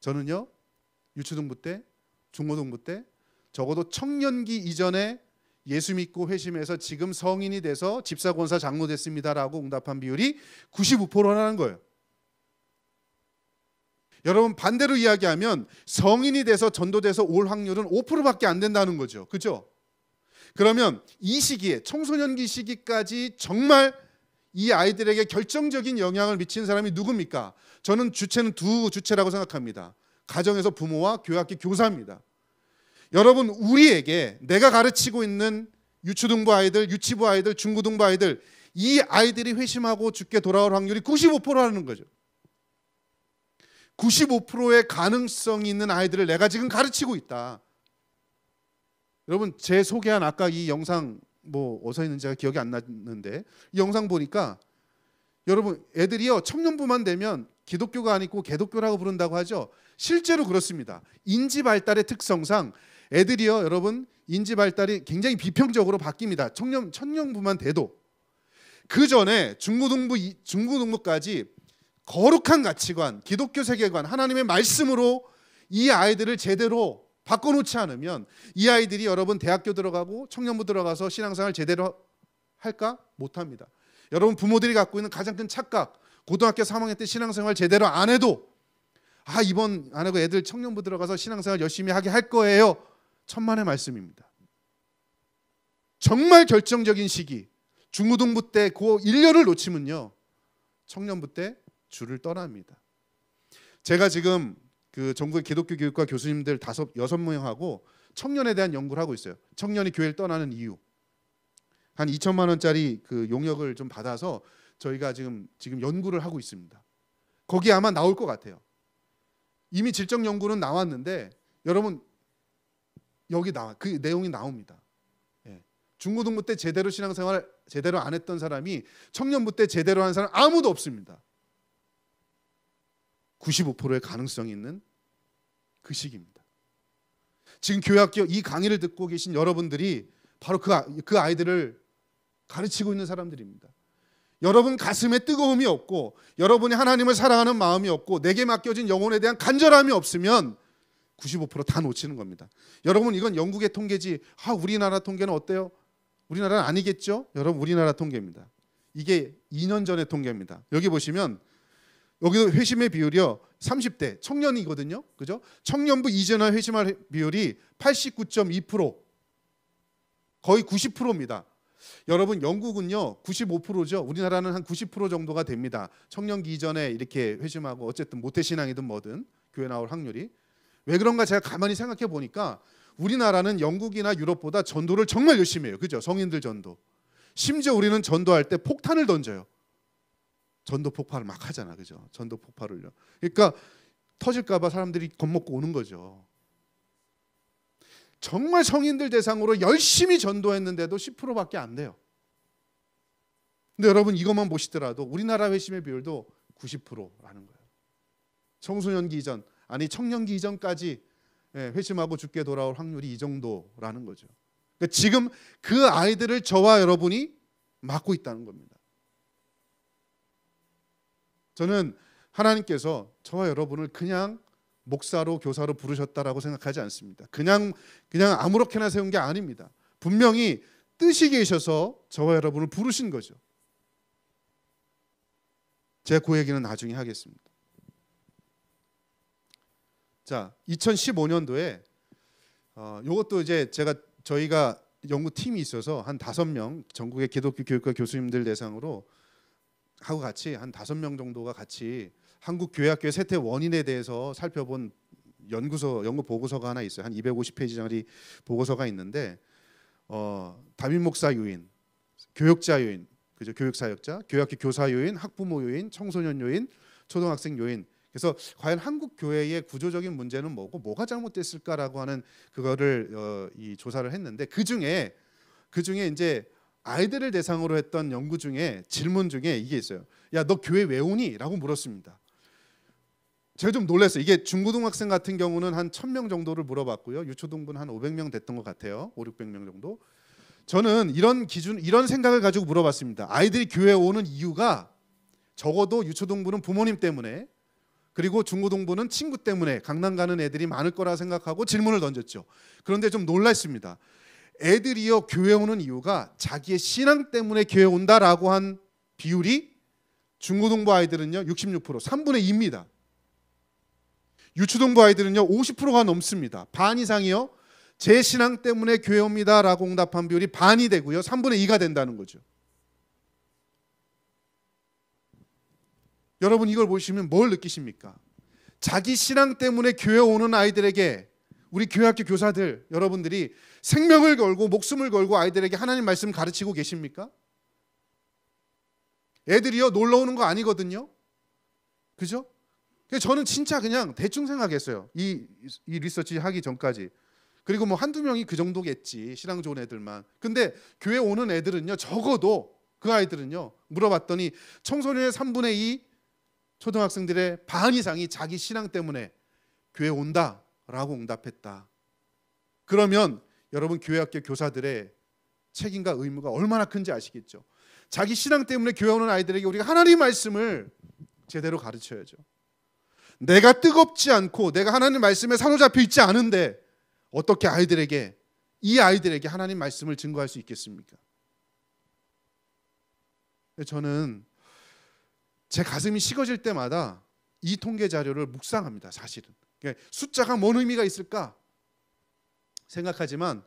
[SPEAKER 3] 저는요 유치동부 때 중고등부 때 적어도 청년기 이전에 예수 믿고 회심해서 지금 성인이 돼서 집사 권사 장로 됐습니다라고 응답한 비율이 95%라는 거예요. 여러분 반대로 이야기하면 성인이 돼서 전도돼서 올 확률은 5%밖에 안 된다는 거죠. 그죠? 그러면 이 시기에 청소년기 시기까지 정말 이 아이들에게 결정적인 영향을 미친 사람이 누굽니까? 저는 주체는 두 주체라고 생각합니다. 가정에서 부모와 교학교 교사입니다. 여러분 우리에게 내가 가르치고 있는 유초등부 아이들, 유치부 아이들, 중고등부 아이들 이 아이들이 회심하고 죽게 돌아올 확률이 95%라는 거죠. 95%의 가능성이 있는 아이들을 내가 지금 가르치고 있다. 여러분 제 소개한 아까 이 영상 뭐 어서 있는 지가 기억이 안 나는데 이 영상 보니까 여러분 애들이요 청년부만 되면 기독교가 아니고 개독교라고 부른다고 하죠. 실제로 그렇습니다. 인지 발달의 특성상 애들이요 여러분 인지 발달이 굉장히 비평적으로 바뀝니다. 청년 청년부만 돼도 그 전에 중고등부 중고등부까지 거룩한 가치관, 기독교 세계관, 하나님의 말씀으로 이 아이들을 제대로 바꿔놓지 않으면 이 아이들이 여러분 대학교 들어가고 청년부 들어가서 신앙생활 제대로 할까 못합니다. 여러분 부모들이 갖고 있는 가장 큰 착각 고등학교 3학년 때 신앙생활 제대로 안 해도 아 이번 안 하고 애들 청년부 들어가서 신앙생활 열심히 하게 할 거예요. 천만의 말씀입니다. 정말 결정적인 시기 중고등부 때 고 1년을 놓치면요 청년부 때 줄을 떠납니다. 제가 지금 그 전국의 기독교 교육과 교수님들 다섯 여섯 명하고 청년에 대한 연구를 하고 있어요. 청년이 교회를 떠나는 이유. 한 2천만 원짜리 그 용역을 좀 받아서 저희가 지금 지금 연구를 하고 있습니다. 거기 아마 나올 것 같아요. 이미 질적 연구는 나왔는데 여러분 여기 나와 그 내용이 나옵니다. 예. 중고등부 때 제대로 신앙생활 제대로 안 했던 사람이 청년부 때 제대로 한 사람 아무도 없습니다. 95%의 가능성이 있는 그 시기입니다. 지금 교회 학교 이 강의를 듣고 계신 여러분들이 바로 그, 아, 그 아이들을 가르치고 있는 사람들입니다. 여러분 가슴에 뜨거움이 없고 여러분이 하나님을 사랑하는 마음이 없고 내게 맡겨진 영혼에 대한 간절함이 없으면 95%다 놓치는 겁니다. 여러분 이건 영국의 통계지 아 우리나라 통계는 어때요? 우리나라는 아니겠죠? 여러분 우리나라 통계입니다. 이게 2년 전의 통계입니다. 여기 보시면 여기도 회심의 비율이요. 30대 청년이거든요. 그죠? 청년부 이전화 회심할 비율이 89.2% 거의 90%입니다. 여러분 영국은요 95%죠. 우리나라는 한 90% 정도가 됩니다. 청년기 이전에 이렇게 회심하고 어쨌든 모태신앙이든 뭐든 교회 나올 확률이 왜 그런가 제가 가만히 생각해 보니까 우리나라는 영국이나 유럽보다 전도를 정말 열심히 해요. 그죠? 성인들 전도. 심지어 우리는 전도할 때 폭탄을 던져요. 전도 폭발을 막 하잖아, 그죠? 전도 폭발을요. 그러니까 터질까봐 사람들이 겁먹고 오는 거죠. 정말 성인들 대상으로 열심히 전도했는데도 10%밖에 안 돼요. 근데 여러분 이것만 보시더라도 우리나라 회심의 비율도 90%라는 거예요. 청소년기 이전 아니 청년기 이전까지 예, 회심하고 죽게 돌아올 확률이 이 정도라는 거죠. 그러니까 지금 그 아이들을 저와 여러분이 막고 있다는 겁니다. 저는 하나님께서 저와 여러분을 그냥 목사로 교사로 부르셨다라고 생각하지 않습니다. 그냥 그냥 아무렇게나 세운 게 아닙니다. 분명히 뜻이 계셔서 저와 여러분을 부르신 거죠. 제고 그 얘기는 나중에 하겠습니다. 자, 2015년도에 어, 이것도 이제 제가 저희가 연구팀이 있어서 한 다섯 명 전국의 기독교 교육과 교수님들 대상으로 하고 같이 한 다섯 명 정도가 같이 한국 교회학교 세태 원인에 대해서 살펴본 연구소 연구 보고서가 하나 있어요. 한 250페이지짜리 보고서가 있는데 어, 담임 목사 요인, 교육자 요인, 그죠? 교육 사역자, 교학기 교사 요인, 학부모 요인, 청소년 요인, 초등학생 요인. 그래서 과연 한국 교회의 구조적인 문제는 뭐고 뭐가 잘못됐을까라고 하는 그거를 어, 이 조사를 했는데 그 중에 그 중에 이제 아이들을 대상으로 했던 연구 중에 질문 중에 이게 있어요. 야, 너 교회 왜 오니? 라고 물었습니다. 제가 좀 놀랐어요. 이게 중고등학생 같은 경우는 한 1000명 정도를 물어봤고요. 유초등분한 500명 됐던 것 같아요. 5, 600명 정도. 저는 이런 기준 이런 생각을 가지고 물어봤습니다. 아이들이 교회에 오는 이유가 적어도 유초등부는 부모님 때문에 그리고 중고등부는 친구 때문에 강남 가는 애들이 많을 거라 생각하고 질문을 던졌죠. 그런데 좀 놀랐습니다. 애들이요 교회 오는 이유가 자기의 신앙 때문에 교회 온다라고 한 비율이 중고등부 아이들은요 66% 3분의 2입니다. 유치동부 아이들은요 50%가 넘습니다. 반 이상이요 제 신앙 때문에 교회 옵니다라고 응답한 비율이 반이 되고요 3분의 2가 된다는 거죠. 여러분 이걸 보시면 뭘 느끼십니까? 자기 신앙 때문에 교회 오는 아이들에게 우리 교회학교 교사들 여러분들이 생명을 걸고 목숨을 걸고 아이들에게 하나님 말씀 가르치고 계십니까? 애들이요 놀러 오는 거 아니거든요. 그죠? 저는 진짜 그냥 대충 생각했어요. 이, 이 리서치 하기 전까지. 그리고 뭐 한두 명이 그 정도겠지. 신앙 좋은 애들만. 근데 교회 오는 애들은요. 적어도 그 아이들은요. 물어봤더니 청소년의 3분의 2 초등학생들의 반 이상이 자기 신앙 때문에 교회 온다라고 응답했다. 그러면 여러분 교회학교 교사들의 책임과 의무가 얼마나 큰지 아시겠죠. 자기 신앙 때문에 교회 오는 아이들에게 우리가 하나님 말씀을 제대로 가르쳐야죠. 내가 뜨겁지 않고 내가 하나님 말씀에 사로잡혀 있지 않은데 어떻게 아이들에게 이 아이들에게 하나님 말씀을 증거할 수 있겠습니까? 저는 제 가슴이 식어질 때마다 이 통계 자료를 묵상합니다. 사실은 그러니까 숫자가 뭔 의미가 있을까? 생각하지만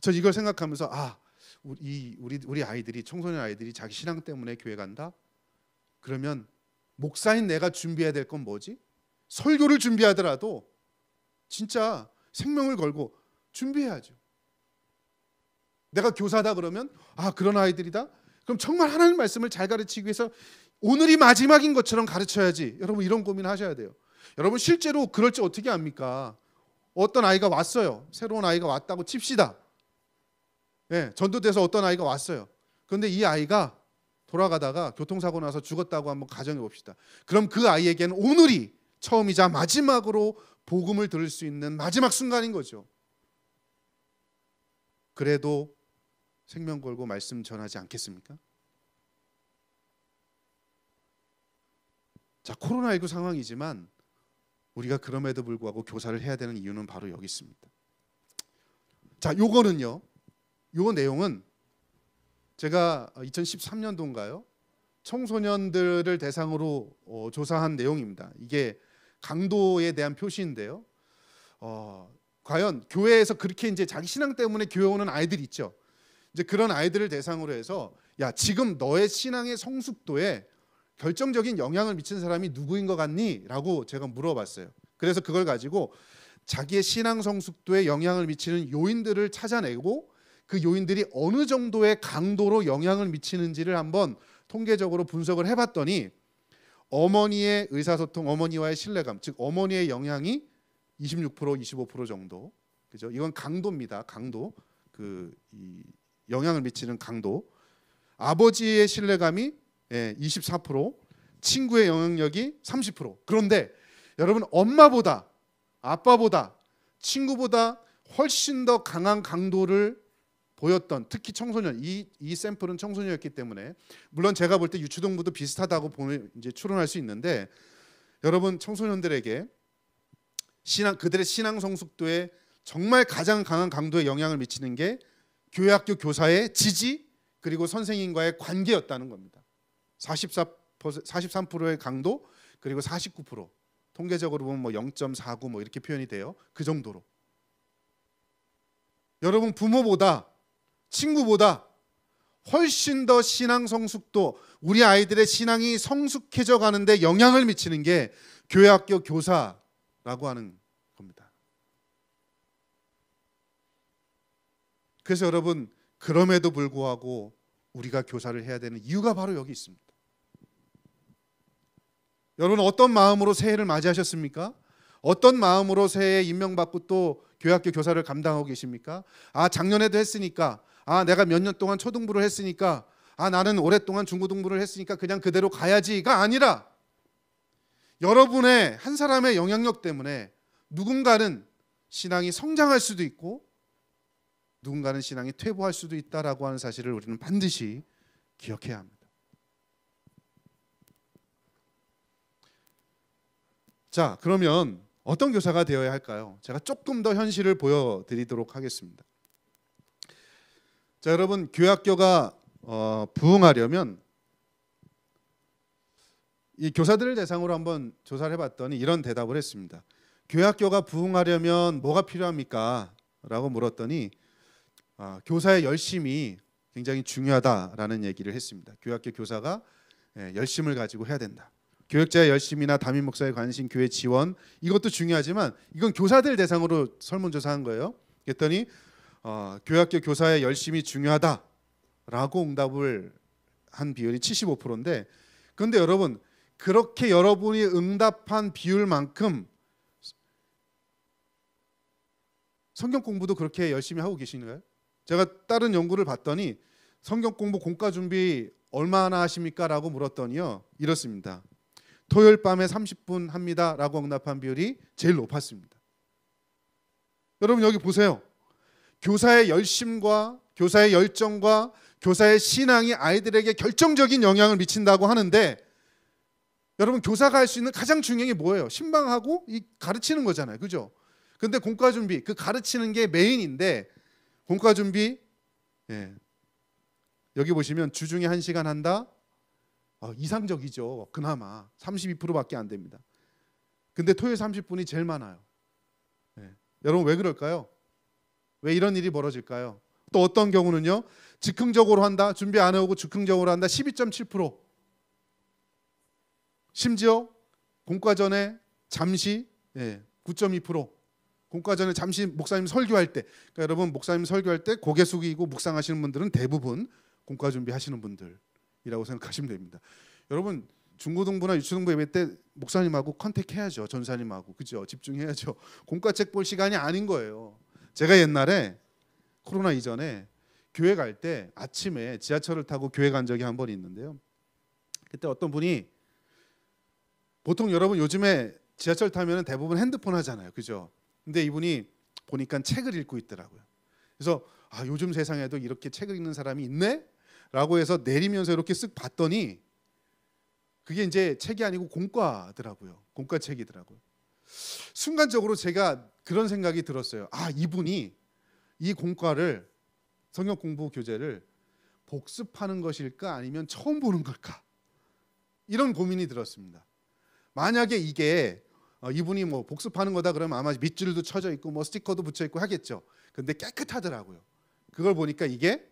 [SPEAKER 3] 전 이걸 생각하면서 아 우리 우리 우리 아이들이 청소년 아이들이 자기 신앙 때문에 교회 간다. 그러면 목사인 내가 준비해야 될 건 뭐지? 설교를 준비하더라도 진짜 생명을 걸고 준비해야죠. 내가 교사다 그러면 아 그런 아이들이다. 그럼 정말 하나님 말씀을 잘 가르치기 위해서 오늘이 마지막인 것처럼 가르쳐야지. 여러분 이런 고민 하셔야 돼요. 여러분 실제로 그럴지 어떻게 압니까? 어떤 아이가 왔어요. 새로운 아이가 왔다고 칩시다. 예, 전도돼서 어떤 아이가 왔어요. 그런데 이 아이가 돌아가다가 교통사고 나서 죽었다고 한번 가정해 봅시다. 그럼 그 아이에게는 오늘이 처음이자 마지막으로 복음을 들을 수 있는 마지막 순간인 거죠. 그래도 생명 걸고 말씀 전하지 않겠습니까? 자, 코로나19 상황이지만 우리가 그럼에도 불구하고 교사를 해야 되는 이유는 바로 여기 있습니다. 자, 요거는요. 요 내용은 제가 2013년도인가요? 청소년들을 대상으로 어, 조사한 내용입니다. 이게 강도에 대한 표시인데요. 어, 과연 교회에서 그렇게 이제 자기 신앙 때문에 교회 오는 아이들 있죠. 이제 그런 아이들을 대상으로 해서 야 지금 너의 신앙의 성숙도에 결정적인 영향을 미친 사람이 누구인 것 같니? 라고 제가 물어봤어요. 그래서 그걸 가지고 자기의 신앙 성숙도에 영향을 미치는 요인들을 찾아내고 그 요인들이 어느 정도의 강도로 영향을 미치는지를 한번 통계적으로 분석을 해봤더니 어머니의 의사소통, 어머니와의 신뢰감, 즉 어머니의 영향이 26% 25% 정도, 그죠? 이건 강도입니다. 강도, 그 영향을 미치는 강도. 아버지의 신뢰감이 예, 24%, 친구의 영향력이 30%. 그런데 여러분 엄마보다 아빠보다 친구보다 훨씬 더 강한 강도를 보였던 특히 청소년 이, 이 샘플은 청소년이었기 때문에 물론 제가 볼 때 유치동부도 비슷하다고 보면 이제 추론할 수 있는데 여러분 청소년들에게 신앙 그들의 신앙 성숙도에 정말 가장 강한 강도에 영향을 미치는 게 교회 학교 교사의 지지 그리고 선생님과의 관계였다는 겁니다. 44% 43%의 강도 그리고 49% 통계적으로 보면 뭐0.49뭐 뭐 이렇게 표현이 돼요. 그 정도로. 여러분 부모보다 친구보다 훨씬 더 신앙 성숙도 우리 아이들의 신앙이 성숙해져 가는데 영향을 미치는 게 교회 학교 교사라고 하는 겁니다. 그래서 여러분 그럼에도 불구하고 우리가 교사를 해야 되는 이유가 바로 여기 있습니다. 여러분 어떤 마음으로 새해를 맞이하셨습니까? 어떤 마음으로 새해 임명받고 또교학교 교사를 감당하고 계십니까? 아 작년에도 했으니까 아 내가 몇 년 동안 초등부를 했으니까 아 나는 오랫동안 중고등부를 했으니까 그냥 그대로 가야지가 아니라 여러분의 한 사람의 영향력 때문에 누군가는 신앙이 성장할 수도 있고 누군가는 신앙이 퇴보할 수도 있다라고 하는 사실을 우리는 반드시 기억해야 합니다. 자, 그러면 어떤 교사가 되어야 할까요? 제가 조금 더 현실을 보여드리도록 하겠습니다. 자, 여러분 교학교가 어, 부흥하려면 이 교사들을 대상으로 한번 조사를 해봤더니 이런 대답을 했습니다. 교학교가 부흥하려면 뭐가 필요합니까? 라고 물었더니 어, 교사의 열심이 굉장히 중요하다라는 얘기를 했습니다. 교학교 교사가 예, 열심을 가지고 해야 된다. 교역자의 열심이나 담임 목사의 관심, 교회 지원 이것도 중요하지만 이건 교사들 대상으로 설문조사한 거예요. 그랬더니 어, 교학교 교사의 열심이 중요하다라고 응답을 한 비율이 75%인데 근데 여러분 그렇게 여러분이 응답한 비율만큼 성경 공부도 그렇게 열심히 하고 계신가요? 제가 다른 연구를 봤더니 성경 공부 공과 준비 얼마나 하십니까라고 물었더니요 이렇습니다. 토요일 밤에 30분 합니다라고 응답한 비율이 제일 높았습니다. 여러분 여기 보세요. 교사의 열심과 교사의 열정과 교사의 신앙이 아이들에게 결정적인 영향을 미친다고 하는데 여러분 교사가 할 수 있는 가장 중요한 게 뭐예요? 신방하고 이 가르치는 거잖아요. 그죠? 근데 공과 준비 그 가르치는 게 메인인데 공과 준비 예. 여기 보시면 주중에 1시간 한다. 어, 이상적이죠. 그나마 32%밖에 안 됩니다. 근데 토요일 30분이 제일 많아요. 네. 여러분 왜 그럴까요? 왜 이런 일이 벌어질까요? 또 어떤 경우는요. 즉흥적으로 한다. 준비 안 해오고 즉흥적으로 한다. 12.7%. 심지어 공과 전에 잠시 예, 9.2%. 공과 전에 잠시 목사님 설교할 때. 그러니까 여러분 목사님 설교할 때 고개 숙이고 묵상하시는 분들은 대부분 공과 준비하시는 분들 이라고 생각하시면 됩니다. 여러분 중고등부나 유치등부 예배 때 목사님하고 컨택해야죠. 전사님하고. 그죠? 집중해야죠. 공과책 볼 시간이 아닌 거예요. 제가 옛날에 코로나 이전에 교회 갈 때 아침에 지하철을 타고 교회 간 적이 한 번 있는데요. 그때 어떤 분이 보통 여러분 요즘에 지하철 타면 대부분 핸드폰 하잖아요. 그죠? 근데 이분이 보니까 책을 읽고 있더라고요. 그래서 아, 요즘 세상에도 이렇게 책을 읽는 사람이 있네? 라고 해서 내리면서 이렇게 쓱 봤더니 그게 이제 책이 아니고 공과더라고요. 공과 책이더라고요. 순간적으로 제가 그런 생각이 들었어요. 아, 이분이 이 공과를 성역 공부 교재를 복습하는 것일까 아니면 처음 보는 걸까? 이런 고민이 들었습니다. 만약에 이게 어, 이분이 뭐 복습하는 거다 그러면 아마 밑줄도 쳐져 있고 뭐 스티커도 붙여 있고 하겠죠. 근데 깨끗하더라고요. 그걸 보니까 이게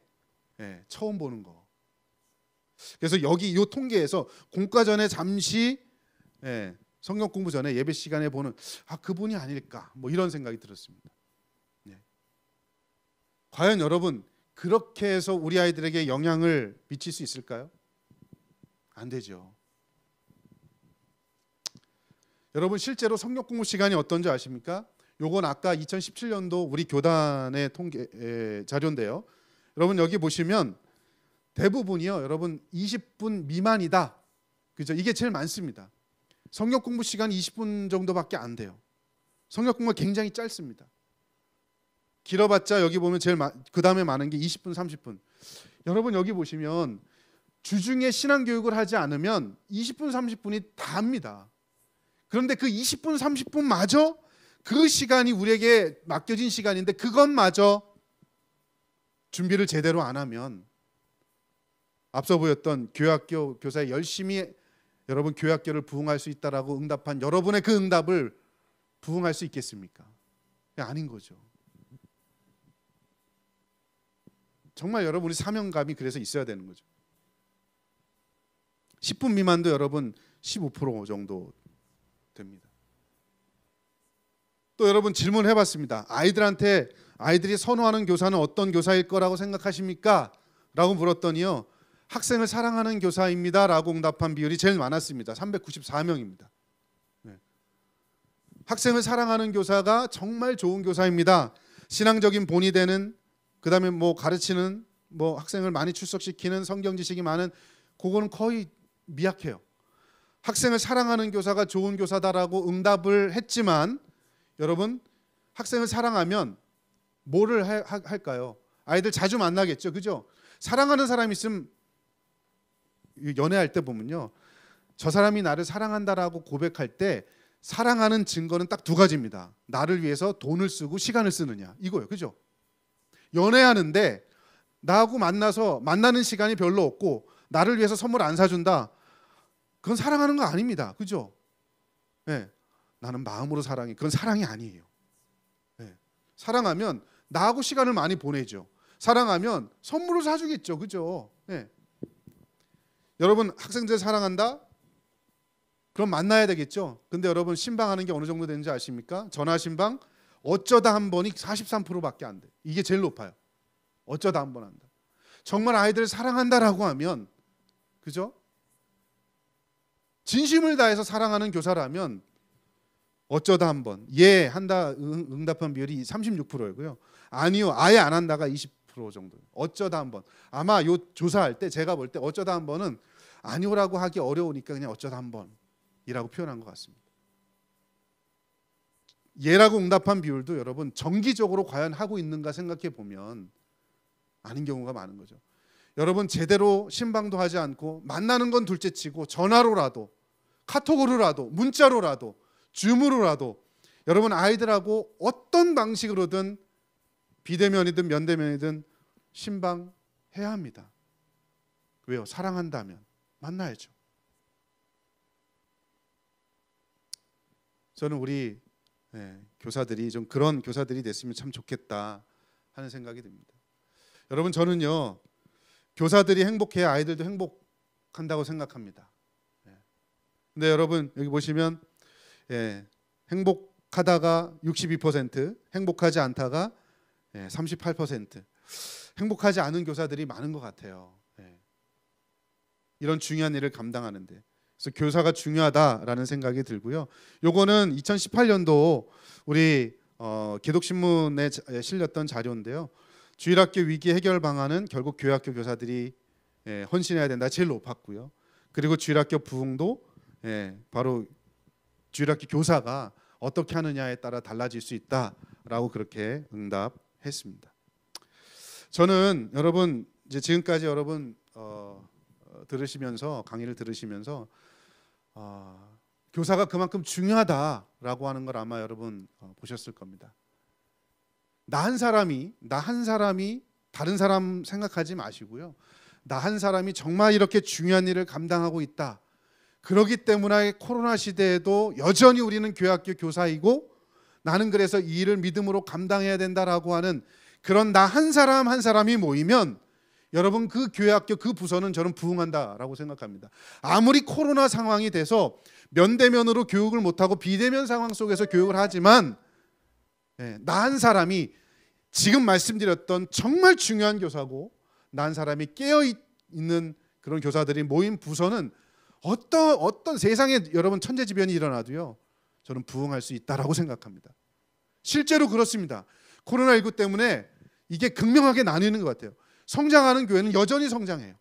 [SPEAKER 3] 예, 처음 보는 거. 그래서 여기 이 통계에서 공과 전에 잠시 예, 성경 공부 전에 예배 시간에 보는 아 그분이 아닐까 뭐 이런 생각이 들었습니다. 예. 과연 여러분 그렇게 해서 우리 아이들에게 영향을 미칠 수 있을까요? 안 되죠. 여러분 실제로 성경 공부 시간이 어떤지 아십니까? 요건 아까 2017년도 우리 교단의 통계 에, 자료인데요. 여러분 여기 보시면 대부분이요. 여러분 20분 미만이다. 그죠? 이게 제일 많습니다. 성역 공부 시간 20분 정도밖에 안 돼요. 성역 공부가 굉장히 짧습니다. 길어봤자 여기 보면 제일 그 다음에 많은 게 20분, 30분. 여러분 여기 보시면 주중에 신앙 교육을 하지 않으면 20분, 30분이 다합니다. 그런데 그 20분, 30분마저 그 시간이 우리에게 맡겨진 시간인데 그것마저 준비를 제대로 안 하면 앞서 보였던 교학교 교사의 열심히 여러분 교학교를 부흥할 수 있다라고 응답한 여러분의 그 응답을 부흥할 수 있겠습니까? 아닌 거죠. 정말 여러분이 사명감이 그래서 있어야 되는 거죠. 10분 미만도 여러분 15% 정도 됩니다. 또 여러분 질문해 봤습니다. 아이들한테 아이들이 선호하는 교사는 어떤 교사일 거라고 생각하십니까? 라고 물었더니요. 학생을 사랑하는 교사입니다. 라고 응답한 비율이 제일 많았습니다. 394명입니다. 학생을 사랑하는 교사가 정말 좋은 교사입니다. 신앙적인 본이 되는 그다음에 뭐 가르치는 뭐 학생을 많이 출석시키는 성경 지식이 많은 그거는 거의 미약해요. 학생을 사랑하는 교사가 좋은 교사다라고 응답을 했지만 여러분 학생을 사랑하면 뭐를 할, 할까요? 아이들 자주 만나겠죠, 그죠? 사랑하는 사람이 있으면 연애할 때 보면요, 저 사람이 나를 사랑한다라고 고백할 때 사랑하는 증거는 딱 두 가지입니다. 나를 위해서 돈을 쓰고 시간을 쓰느냐 이거요 그죠? 연애하는데 나하고 만나서 만나는 시간이 별로 없고 나를 위해서 선물 안 사준다. 그건 사랑하는 거 아닙니다, 그죠? 네. 나는 마음으로 사랑해. 그건 사랑이 아니에요. 네. 사랑하면 나하고 시간을 많이 보내죠. 사랑하면 선물을 사주겠죠. 그죠? 네. 여러분 학생들 사랑한다? 그럼 만나야 되겠죠. 근데 여러분 신방하는 게 어느 정도 되는지 아십니까? 전화 신방 어쩌다 한 번이 43%밖에 안 돼. 이게 제일 높아요. 어쩌다 한 번 한다. 정말 아이들을 사랑한다라고 하면 그죠? 진심을 다해서 사랑하는 교사라면 어쩌다 한 번, 예 한다 응답한 비율이 36%이고요. 아니요, 아예 안 한다가 20% 정도. 어쩌다 한 번. 아마 요 조사할 때 제가 볼 때 어쩌다 한 번은 아니오라고 하기 어려우니까 그냥 어쩌다 한 번이라고 표현한 것 같습니다. 예라고 응답한 비율도 여러분 정기적으로 과연 하고 있는가 생각해 보면 아닌 경우가 많은 거죠. 여러분 제대로 신방도 하지 않고 만나는 건 둘째치고 전화로라도 카톡으로라도 문자로라도 줌으로라도 여러분 아이들하고 어떤 방식으로든 비대면이든 면대면이든 신방해야 합니다. 왜요? 사랑한다면 만나야죠. 저는 우리 예, 교사들이 좀 그런 교사들이 됐으면 참 좋겠다 하는 생각이 듭니다. 여러분 저는요 교사들이 행복해야 아이들도 행복한다고 생각합니다. 예. 근데 여러분 여기 보시면 예, 행복하다가 62%, 행복하지 않다가 예, 38%. 행복하지 않은 교사들이 많은 것 같아요. 예. 이런 중요한 일을 감당하는데. 그래서 교사가 중요하다라는 생각이 들고요. 요거는 2018년도 우리 어, 개독신문에 예, 실렸던 자료인데요. 주일학교 위기 해결 방안은 결국 교회학교 교사들이 예, 헌신해야 된다 제일 높았고요. 그리고 주일학교 부흥도 예, 바로 주일학교 교사가 어떻게 하느냐에 따라 달라질 수 있다라고 그렇게 응답했습니다. 저는 여러분 이제 지금까지 여러분 어, 어 들으시면서 강의를 들으시면서 어, 교사가 그만큼 중요하다라고 하는 걸 아마 여러분 어, 보셨을 겁니다. 나 한 사람이 나 한 사람이 다른 사람 생각하지 마시고요. 나 한 사람이 정말 이렇게 중요한 일을 감당하고 있다. 그러기 때문에 코로나 시대에도 여전히 우리는 교회학교 교사이고 나는 그래서 이 일을 믿음으로 감당해야 된다라고 하는 그런 나 한 사람 한 사람이 모이면 여러분 그 교회학교 그 부서는 저는 부흥한다라고 생각합니다. 아무리 코로나 상황이 돼서 면대면으로 교육을 못하고 비대면 상황 속에서 교육을 하지만 예, 나한 사람이 지금 말씀드렸던 정말 중요한 교사고 난 사람이 깨어 있는 그런 교사들이 모인 부서는 어떤 어떤 세상에 여러분 천재지변이 일어나도요. 저는 부응할 수 있다라고 생각합니다. 실제로 그렇습니다. 코로나19 때문에 이게 극명하게 나뉘는 것 같아요. 성장하는 교회는 여전히 성장해요.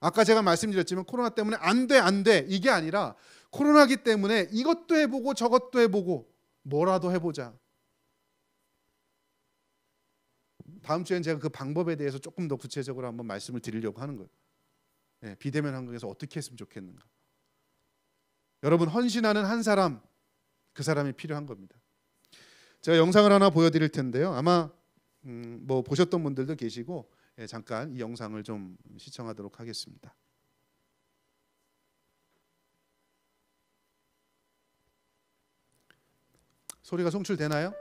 [SPEAKER 3] 아까 제가 말씀드렸지만 코로나 때문에 안 돼, 안 돼. 이게 아니라 코로나기 때문에 이것도 해보고 저것도 해보고 뭐라도 해보자. 다음 주엔 제가 그 방법에 대해서 조금 더 구체적으로 한번 말씀을 드리려고 하는 거예요. 예, 비대면 한국에서 어떻게 했으면 좋겠는가. 여러분 헌신하는 한 사람 그 사람이 필요한 겁니다. 제가 영상을 하나 보여드릴 텐데요. 아마 음, 뭐 보셨던 분들도 계시고 예, 잠깐 이 영상을 좀 시청하도록 하겠습니다. 소리가 송출되나요?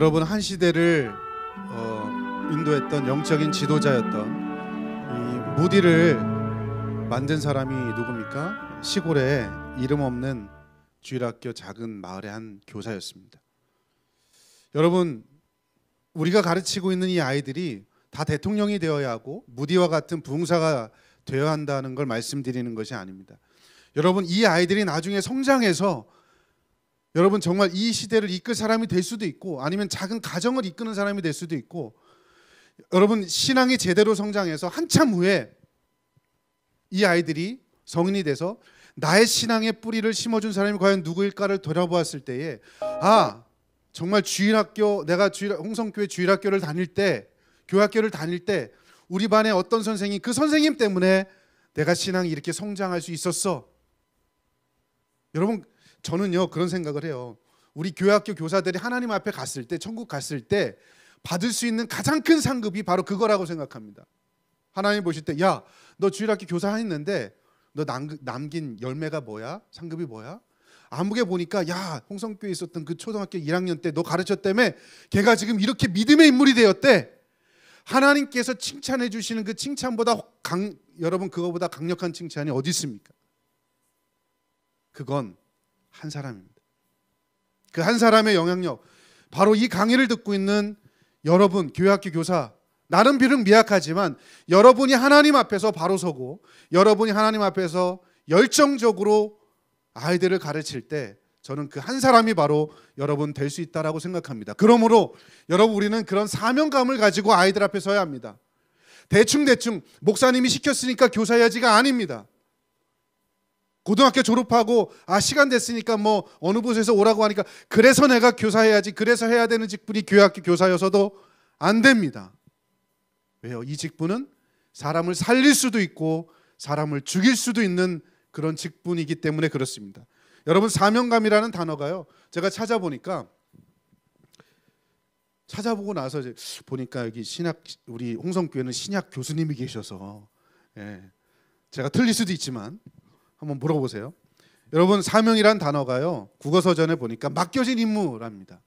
[SPEAKER 3] 여러분 한 시대를 어, 인도했던 영적인 지도자였던 이 무디를 만든 사람이 누굽니까? 시골에 이름 없는 주일학교 작은 마을의 한 교사였습니다. 여러분 우리가 가르치고 있는 이 아이들이 다 대통령이 되어야 하고 무디와 같은 부흥사가 되어야 한다는 걸 말씀드리는 것이 아닙니다. 여러분 이 아이들이 나중에 성장해서 여러분 정말 이 시대를 이끌 사람이 될 수도 있고 아니면 작은 가정을 이끄는 사람이 될 수도 있고 여러분 신앙이 제대로 성장해서 한참 후에 이 아이들이 성인이 돼서 나의 신앙의 뿌리를 심어준 사람이 과연 누구일까를 돌아보았을 때에 아 정말 주일학교 내가 주일 홍성교회 주일학교를 다닐 때 교학교를 다닐 때 우리 반에 어떤 선생이 그 선생님 때문에 내가 신앙이 이렇게 성장할 수 있었어 여러분 저는요 그런 생각을 해요. 우리 교회학교 교사들이 하나님 앞에 갔을 때 천국 갔을 때 받을 수 있는 가장 큰 상급이 바로 그거라고 생각합니다. 하나님 보실 때 야 너 주일학교 교사 했는데 너 남, 남긴 열매가 뭐야? 상급이 뭐야? 아무게 보니까 야 홍성교에 있었던 그 초등학교 1학년 때 너 가르쳤다며 걔가 지금 이렇게 믿음의 인물이 되었대. 하나님께서 칭찬해 주시는 그 칭찬보다 강, 여러분 그거보다 강력한 칭찬이 어디 있습니까? 그건 한 사람입니다. 그 한 사람의 영향력 바로 이 강의를 듣고 있는 여러분 교회학교 교사 나름 비록 미약하지만 여러분이 하나님 앞에서 바로 서고 여러분이 하나님 앞에서 열정적으로 아이들을 가르칠 때 저는 그 한 사람이 바로 여러분 될 수 있다라고 생각합니다. 그러므로 여러분 우리는 그런 사명감을 가지고 아이들 앞에 서야 합니다. 대충 대충 목사님이 시켰으니까 교사야지가 아닙니다. 고등학교 졸업하고 아 시간 됐으니까 뭐 어느 곳에서 오라고 하니까 그래서 내가 교사해야지 그래서 해야 되는 직분이 교회학교 교사여서도 안 됩니다. 왜요? 이 직분은 사람을 살릴 수도 있고 사람을 죽일 수도 있는 그런 직분이기 때문에 그렇습니다. 여러분 사명감이라는 단어가요. 제가 찾아보니까 찾아보고 나서 이제 보니까 여기 신학 우리 홍성교회는 신학 교수님이 계셔서 예, 제가 틀릴 수도 있지만 한번 물어보세요. 여러분 사명이란 단어가요 국어 서전에 보니까 맡겨진 임무랍니다.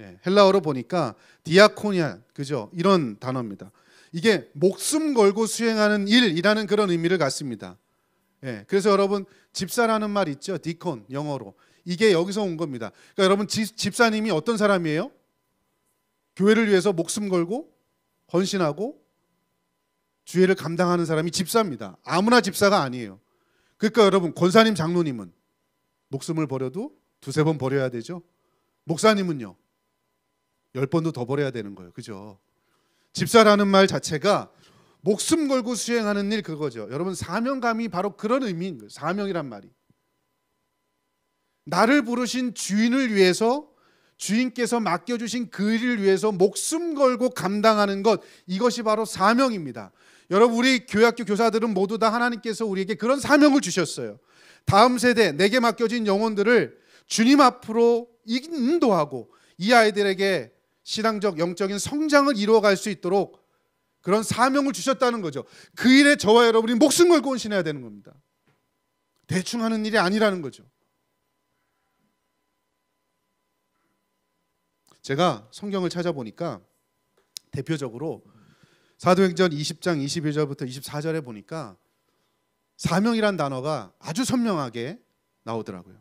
[SPEAKER 3] 예, 헬라어로 보니까 디아코니아 그죠 이런 단어입니다. 이게 목숨 걸고 수행하는 일이라는 그런 의미를 갖습니다. 예, 그래서 여러분 집사라는 말 있죠 디콘 영어로 이게 여기서 온 겁니다. 그러니까 여러분 지, 집사님이 어떤 사람이에요? 교회를 위해서 목숨 걸고 헌신하고 주의를 감당하는 사람이 집사입니다. 아무나 집사가 아니에요. 그러니까 여러분 권사님 장로님은 목숨을 버려도 두세 번 버려야 되죠. 목사님은요. 열 번도 더 버려야 되는 거예요. 그죠? 집사라는 말 자체가 목숨 걸고 수행하는 일 그거죠. 여러분 사명감이 바로 그런 의미인 거예요. 사명이란 말이. 나를 부르신 주인을 위해서 주인께서 맡겨주신 그 일을 위해서 목숨 걸고 감당하는 것 이것이 바로 사명입니다. 여러분 우리 교회학교 교사들은 모두 다 하나님께서 우리에게 그런 사명을 주셨어요. 다음 세대 내게 맡겨진 영혼들을 주님 앞으로 인도하고 이 아이들에게 신앙적 영적인 성장을 이루어갈 수 있도록 그런 사명을 주셨다는 거죠. 그 일에 저와 여러분이 목숨 걸고 헌신해야 되는 겁니다. 대충 하는 일이 아니라는 거죠. 제가 성경을 찾아보니까 대표적으로 사도행전 20장 21절부터 24절에 보니까 사명이란 단어가 아주 선명하게 나오더라고요.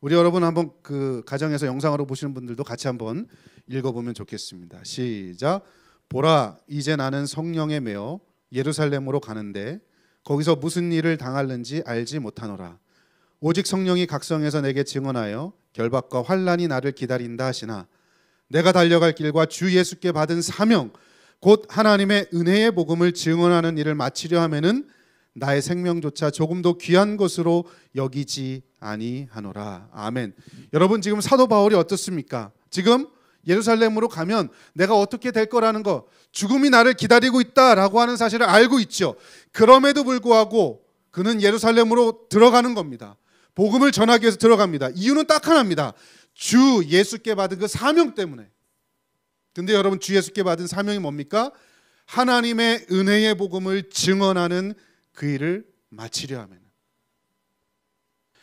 [SPEAKER 3] 우리 여러분 한번 그 가정에서 영상으로 보시는 분들도 같이 한번 읽어보면 좋겠습니다. 시작. 보라, 이제 나는 성령에 매어 예루살렘으로 가는데 거기서 무슨 일을 당할는지 알지 못하노라. 오직 성령이 각성해서 내게 증언하여 결박과 환란이 나를 기다린다 하시나 내가 달려갈 길과 주 예수께 받은 사명 곧 하나님의 은혜의 복음을 증언하는 일을 마치려 하면은 나의 생명조차 조금도 귀한 것으로 여기지 아니하노라. 아멘. 여러분 지금 사도 바울이 어떻습니까? 지금 예루살렘으로 가면 내가 어떻게 될 거라는 거, 죽음이 나를 기다리고 있다라고 하는 사실을 알고 있죠. 그럼에도 불구하고 그는 예루살렘으로 들어가는 겁니다. 복음을 전하기 위해서 들어갑니다. 이유는 딱 하나입니다. 주 예수께 받은 그 사명 때문에. 근데 여러분 주 예수께 받은 사명이 뭡니까? 하나님의 은혜의 복음을 증언하는 그 일을 마치려 하면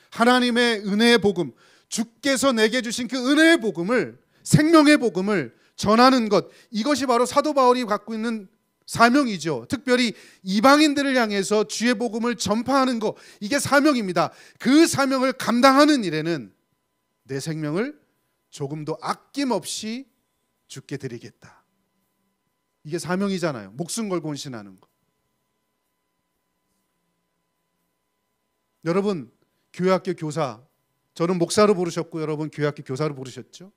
[SPEAKER 3] 하나님의 은혜의 복음 주께서 내게 주신 그 은혜의 복음을 생명의 복음을 전하는 것 이것이 바로 사도 바울이 갖고 있는 사명이죠. 특별히 이방인들을 향해서 주의 복음을 전파하는 것 이게 사명입니다. 그 사명을 감당하는 일에는 내 생명을 조금도 아낌없이 죽게 드리겠다. 이게 사명이잖아요. 목숨 걸고 헌신하는 거. 여러분 교회학교 교사 저는 목사로 부르셨고 여러분 교회학교 교사로 부르셨죠.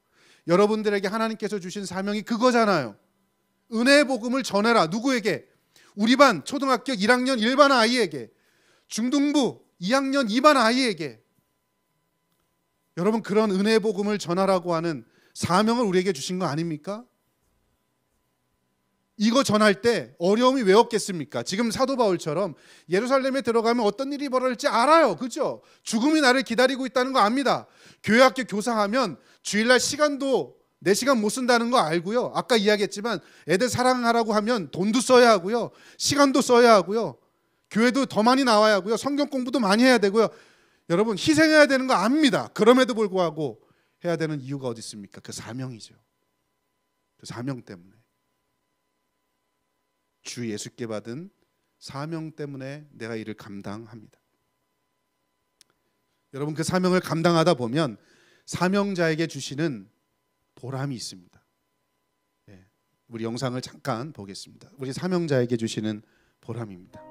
[SPEAKER 3] 여러분들에게 하나님께서 주신 사명이 그거잖아요. 은혜의 복음을 전해라. 누구에게? 우리 반 초등학교 1학년 1반 아이에게 중등부 2학년 2반 아이에게 여러분 그런 은혜의 복음을 전하라고 하는 사명을 우리에게 주신 거 아닙니까? 이거 전할 때 어려움이 왜 없겠습니까? 지금 사도 바울처럼 예루살렘에 들어가면 어떤 일이 벌어질지 알아요. 그죠? 죽음이 나를 기다리고 있다는 거 압니다. 교회 학교 교사하면 주일날 시간도 4시간 못 쓴다는 거 알고요. 아까 이야기했지만 애들 사랑하라고 하면 돈도 써야 하고요. 시간도 써야 하고요. 교회도 더 많이 나와야 하고요. 성경 공부도 많이 해야 되고요. 여러분 희생해야 되는 거 압니다. 그럼에도 불구하고 해야 되는 이유가 어디 있습니까? 그 사명이죠. 그 사명 때문에 주 예수께 받은 사명 때문에 내가 이를 감당합니다. 여러분 그 사명을 감당하다 보면 사명자에게 주시는 보람이 있습니다. 예, 우리 영상을 잠깐 보겠습니다. 우리 사명자에게 주시는 보람입니다.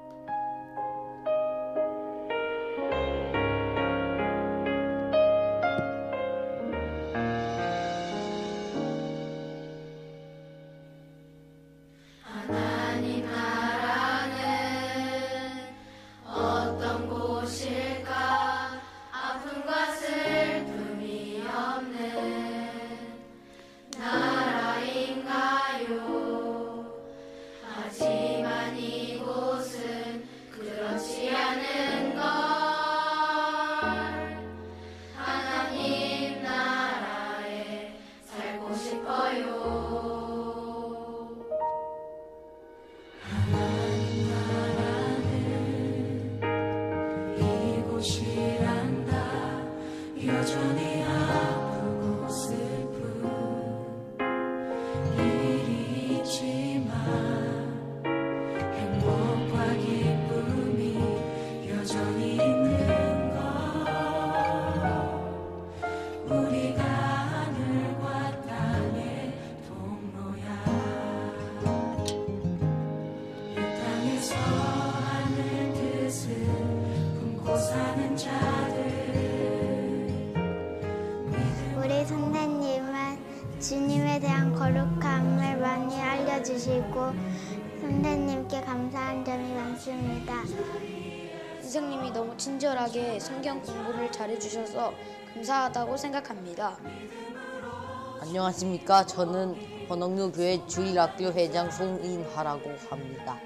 [SPEAKER 2] 친절하게 성경 공부를 잘해주셔서 감사하다고 생각합니다. 안녕하십니까. 저는 번옥교교회 주일학교 회장 송인하라고 합니다.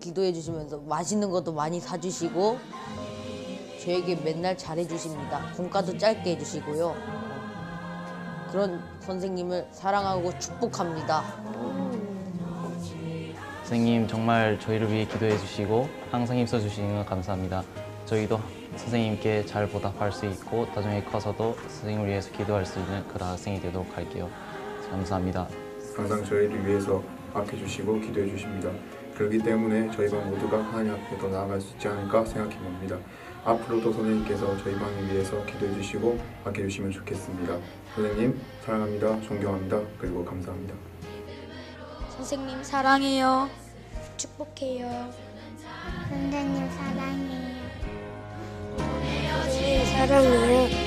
[SPEAKER 2] 기도해 주시면서 맛있는 것도 많이 사주시고 저에게 맨날 잘해 주십니다. 공과도 짧게 해주시고요. 그런 선생님을 사랑하고 축복합니다.
[SPEAKER 1] 선생님 정말 저희를 위해 기도해 주시고 항상 힘써 주시는 것 감사합니다. 저희도 선생님께 잘 보답할 수 있고 나중에 커서도 선생님을 위해서 기도할 수 있는 그런 학생이 되도록 할게요. 감사합니다.
[SPEAKER 3] 항상 저희를 위해서 아껴주시고 기도해 주십니다. 그렇기 때문에 저희가 모두가 하나님 앞에 더 나아갈 수 있지 않을까 생각해 봅니다. 앞으로도 선생님께서 저희 방을 위해서 기도해 주시고 아껴주시면 좋겠습니다. 선생님 사랑합니다. 존경합니다. 그리고 감사합니다.
[SPEAKER 2] 선생님 사랑해요. 축복해요.
[SPEAKER 1] 선생님 사랑해요. 사랑해요.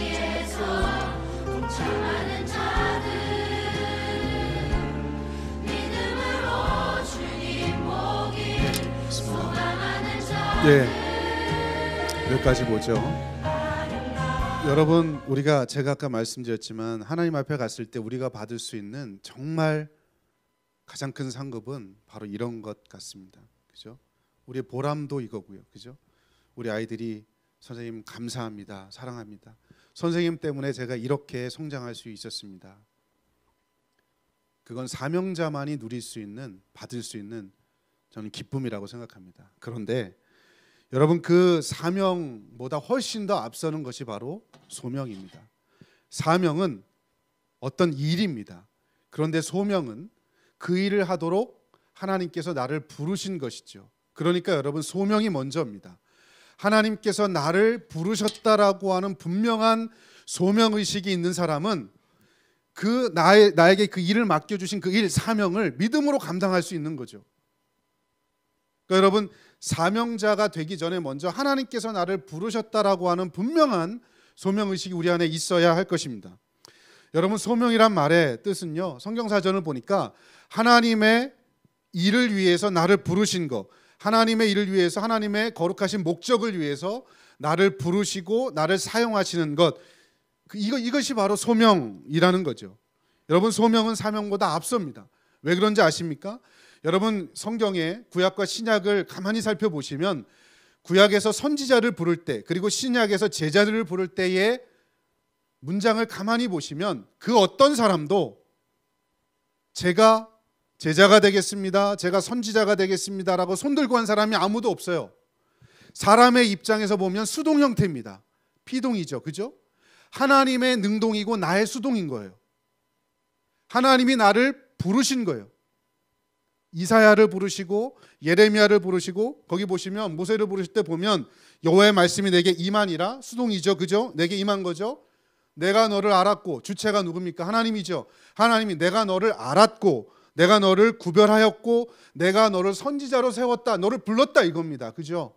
[SPEAKER 2] 예.
[SPEAKER 3] 여기까지 보죠. 여러분 우리가 제가 아까 말씀드렸지만 하나님 앞에 갔을 때 우리가 받을 수 있는 정말 가장 큰 상급은 바로 이런 것 같습니다. 그죠? 우리의 보람도 이거고요. 그죠? 우리 아이들이 선생님 감사합니다. 사랑합니다. 선생님 때문에 제가 이렇게 성장할 수 있었습니다. 그건 사명자만이 누릴 수 있는 받을 수 있는 저는 기쁨이라고 생각합니다. 그런데 여러분 그 사명보다 훨씬 더 앞서는 것이 바로 소명입니다. 사명은 어떤 일입니다. 그런데 소명은 그 일을 하도록 하나님께서 나를 부르신 것이죠. 그러니까 여러분 소명이 먼저입니다. 하나님께서 나를 부르셨다라고 하는 분명한 소명 의식이 있는 사람은 그 나의, 나에게 그 일을 맡겨 주신 그 일 사명을 믿음으로 감당할 수 있는 거죠. 그러니까 여러분 사명자가 되기 전에 먼저 하나님께서 나를 부르셨다라고 하는 분명한 소명 의식이 우리 안에 있어야 할 것입니다. 여러분 소명이란 말의 뜻은요 성경사전을 보니까 하나님의 일을 위해서 나를 부르신 것 하나님의 일을 위해서 하나님의 거룩하신 목적을 위해서 나를 부르시고 나를 사용하시는 것 그 이거 이것이 바로 소명이라는 거죠. 여러분 소명은 사명보다 앞섭니다. 왜 그런지 아십니까? 여러분 성경의 구약과 신약을 가만히 살펴보시면 구약에서 선지자를 부를 때 그리고 신약에서 제자들을 부를 때의 문장을 가만히 보시면 그 어떤 사람도 제가 제자가 되겠습니다. 제가 선지자가 되겠습니다라고 손들고 한 사람이 아무도 없어요. 사람의 입장에서 보면 수동 형태입니다. 피동이죠. 그죠? 하나님의 능동이고 나의 수동인 거예요. 하나님이 나를 부르신 거예요. 이사야를 부르시고 예레미야를 부르시고 거기 보시면 모세를 부르실 때 보면 여호와의 말씀이 내게 임하니라 수동이죠. 그죠? 내게 임한 거죠. 내가 너를 알았고 주체가 누굽니까? 하나님이죠. 하나님이 내가 너를 알았고 내가 너를 구별하였고 내가 너를 선지자로 세웠다. 너를 불렀다 이겁니다. 그죠?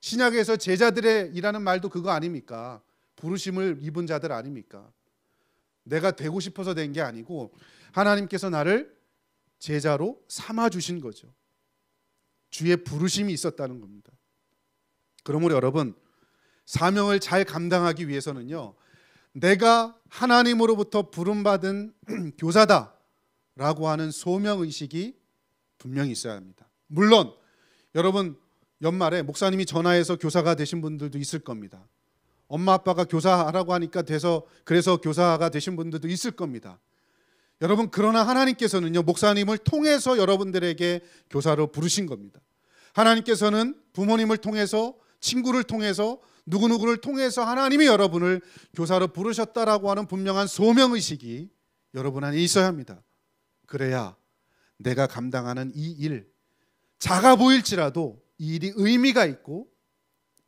[SPEAKER 3] 신약에서 제자들의 이라는 말도 그거 아닙니까? 부르심을 입은 자들 아닙니까? 내가 되고 싶어서 된 게 아니고 하나님께서 나를 제자로 삼아 주신 거죠. 주의 부르심이 있었다는 겁니다. 그러므로 여러분 사명을 잘 감당하기 위해서는요. 내가 하나님으로부터 부름 받은 [CLEARS THROAT] 교사다. 라고 하는 소명의식이 분명히 있어야 합니다. 물론 여러분 연말에 목사님이 전화해서 교사가 되신 분들도 있을 겁니다. 엄마 아빠가 교사하라고 하니까 돼서 그래서 교사가 되신 분들도 있을 겁니다. 여러분 그러나 하나님께서는요 목사님을 통해서 여러분들에게 교사로 부르신 겁니다. 하나님께서는 부모님을 통해서 친구를 통해서 누구누구를 통해서 하나님이 여러분을 교사로 부르셨다라고 하는 분명한 소명의식이 여러분 안에 있어야 합니다. 그래야 내가 감당하는 이 일, 작아 보일지라도 이 일이 의미가 있고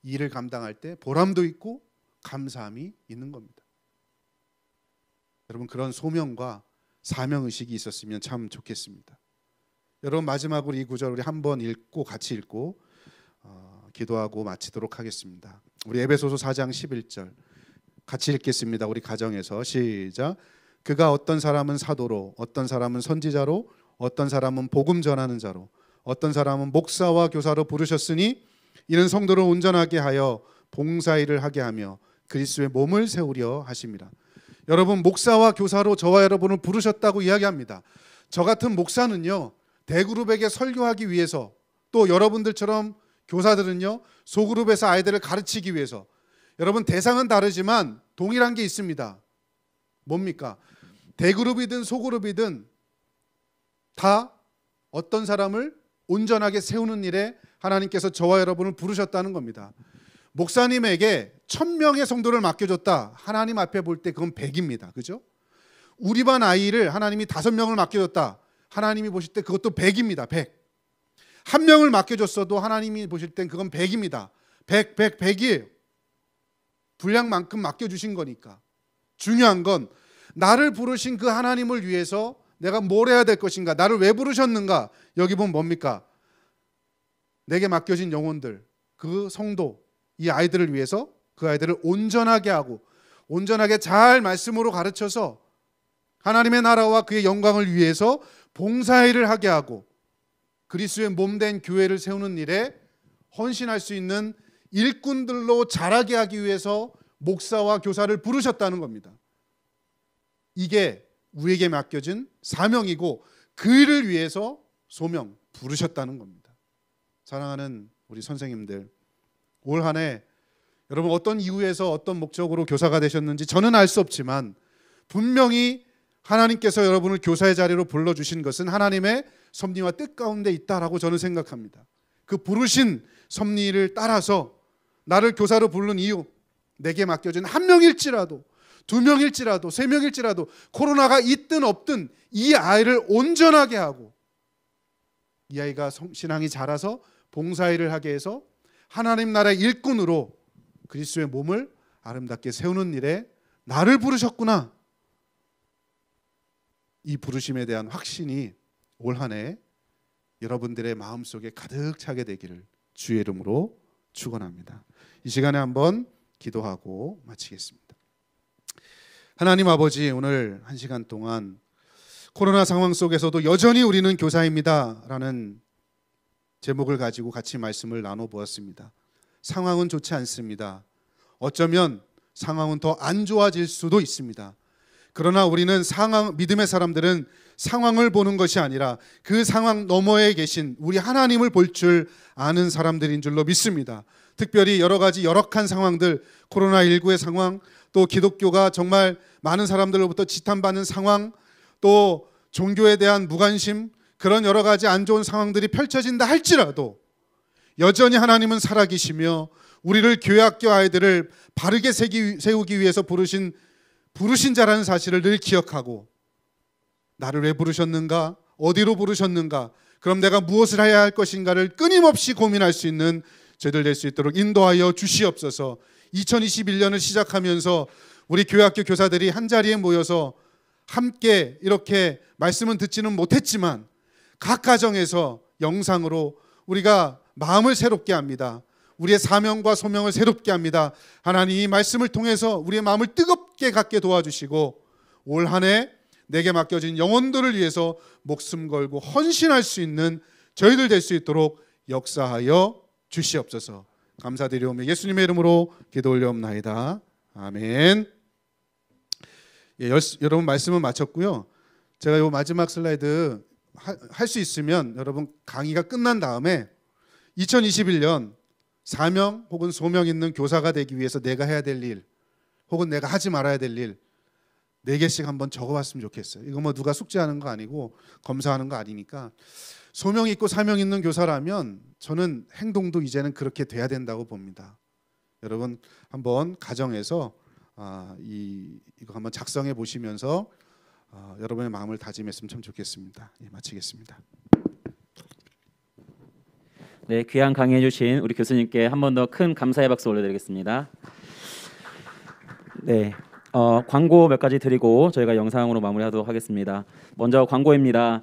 [SPEAKER 3] 일을 감당할 때 보람도 있고 감사함이 있는 겁니다. 여러분 그런 소명과 사명 의식이 있었으면 참 좋겠습니다. 여러분 마지막으로 이 구절 우리 한번 읽고 같이 읽고 어, 기도하고 마치도록 하겠습니다. 우리 에베소서 4장 11절 같이 읽겠습니다. 우리 가정에서 시작. 그가 어떤 사람은 사도로, 어떤 사람은 선지자로, 어떤 사람은 복음 전하는 자로, 어떤 사람은 목사와 교사로 부르셨으니 이는 성도를 온전하게 하여 봉사일을 하게 하며 그리스도의 몸을 세우려 하십니다. 여러분 목사와 교사로 저와 여러분을 부르셨다고 이야기합니다. 저 같은 목사는요 대그룹에게 설교하기 위해서 또 여러분들처럼 교사들은요 소그룹에서 아이들을 가르치기 위해서 여러분 대상은 다르지만 동일한 게 있습니다. 뭡니까? 대그룹이든 소그룹이든 다 어떤 사람을 온전하게 세우는 일에 하나님께서 저와 여러분을 부르셨다는 겁니다. 목사님에게 천명의 성도를 맡겨줬다. 하나님 앞에 볼 때 그건 백입니다 그죠? 우리 반 아이를 하나님이 다섯 명을 맡겨줬다. 하나님이 보실 때 그것도 백입니다 백. 한 명을 맡겨줬어도 하나님이 보실 땐 그건 백입니다 백, 백, 백이에요 분량만큼 맡겨주신 거니까. 중요한 건 나를 부르신 그 하나님을 위해서 내가 뭘 해야 될 것인가? 나를 왜 부르셨는가? 여기 보면 뭡니까? 내게 맡겨진 영혼들, 그 성도, 이 아이들을 위해서 그 아이들을 온전하게 하고 온전하게 잘 말씀으로 가르쳐서 하나님의 나라와 그의 영광을 위해서 봉사일을 하게 하고 그리스의몸된 교회를 세우는 일에 헌신할 수 있는 일꾼들로 자라게 하기 위해서 목사와 교사를 부르셨다는 겁니다. 이게 우리에게 맡겨진 사명이고 그 일을 위해서 소명 부르셨다는 겁니다. 사랑하는 우리 선생님들 올 한 해 여러분 어떤 이유에서 어떤 목적으로 교사가 되셨는지 저는 알 수 없지만 분명히 하나님께서 여러분을 교사의 자리로 불러 주신 것은 하나님의 섭리와 뜻 가운데 있다라고 저는 생각합니다. 그 부르신 섭리를 따라서 나를 교사로 부른 이유 내게 맡겨진 한 명일지라도 두 명일지라도 세 명일지라도 코로나가 있든 없든 이 아이를 온전하게 하고 이 아이가 신앙이 자라서 봉사일을 하게 해서 하나님 나라의 일꾼으로 그리스도의 몸을 아름답게 세우는 일에 나를 부르셨구나. 이 부르심에 대한 확신이 올 한해 여러분들의 마음속에 가득 차게 되기를 주의 이름으로 축원합니다. 이 시간에 한번 기도하고 마치겠습니다. 하나님 아버지 오늘 한 시간 동안 코로나 상황 속에서도 여전히 우리는 교사입니다라는 제목을 가지고 같이 말씀을 나눠 보았습니다. 상황은 좋지 않습니다. 어쩌면 상황은 더 안 좋아질 수도 있습니다. 그러나 우리는 상황 믿음의 사람들은 상황을 보는 것이 아니라 그 상황 너머에 계신 우리 하나님을 볼 줄 아는 사람들인 줄로 믿습니다. 특별히 여러 가지 열악한 상황들, 코로나19의 상황, 또 기독교가 정말 많은 사람들로부터 지탄받는 상황, 또 종교에 대한 무관심, 그런 여러 가지 안 좋은 상황들이 펼쳐진다 할지라도 여전히 하나님은 살아계시며 우리를 교회 학교 아이들을 바르게 세우기 위해서 부르신 부르신 자라는 사실을 늘 기억하고 나를 왜 부르셨는가? 어디로 부르셨는가? 그럼 내가 무엇을 해야 할 것인가를 끊임없이 고민할 수 있는 죄희들될 수 있도록 인도하여 주시옵소서. 2021년을 시작하면서 우리 교회학교 교사들이 한 자리에 모여서 함께 이렇게 말씀은 듣지는 못했지만 각 가정에서 영상으로 우리가 마음을 새롭게 합니다. 우리의 사명과 소명을 새롭게 합니다. 하나님 이 말씀을 통해서 우리의 마음을 뜨겁게 갖게 도와주시고 올 한 해 내게 맡겨진 영혼들을 위해서 목숨 걸고 헌신할 수 있는 저희들 될 수 있도록 역사하여 주시옵소서. 감사드리오며 예수님의 이름으로 기도 올려옵나이다. 아멘. 예, 열, 여러분 말씀은 마쳤고요. 제가 요 마지막 슬라이드 할 수 있으면 여러분 강의가 끝난 다음에 2021년 사명 혹은 소명 있는 교사가 되기 위해서 내가 해야 될 일, 혹은 내가 하지 말아야 될 일, 네 개씩 한번 적어봤으면 좋겠어요. 이거 뭐 누가 숙제하는 거 아니고 검사하는 거 아니니까 소명 있고 사명 있는 교사라면 저는 행동도 이제는 그렇게 돼야 된다고 봅니다. 여러분 한번 가정에서 아, 이 이거 한번 작성해 보시면서 아, 여러분의 마음을 다짐했으면 참 좋겠습니다. 예, 마치겠습니다.
[SPEAKER 1] 네, 귀한 강의해 주신 우리 교수님께 한 번 더 큰 감사의 박수 올려드리겠습니다. 네, 어, 광고 몇 가지 드리고 저희가 영상으로 마무리하도록 하겠습니다. 먼저 광고입니다.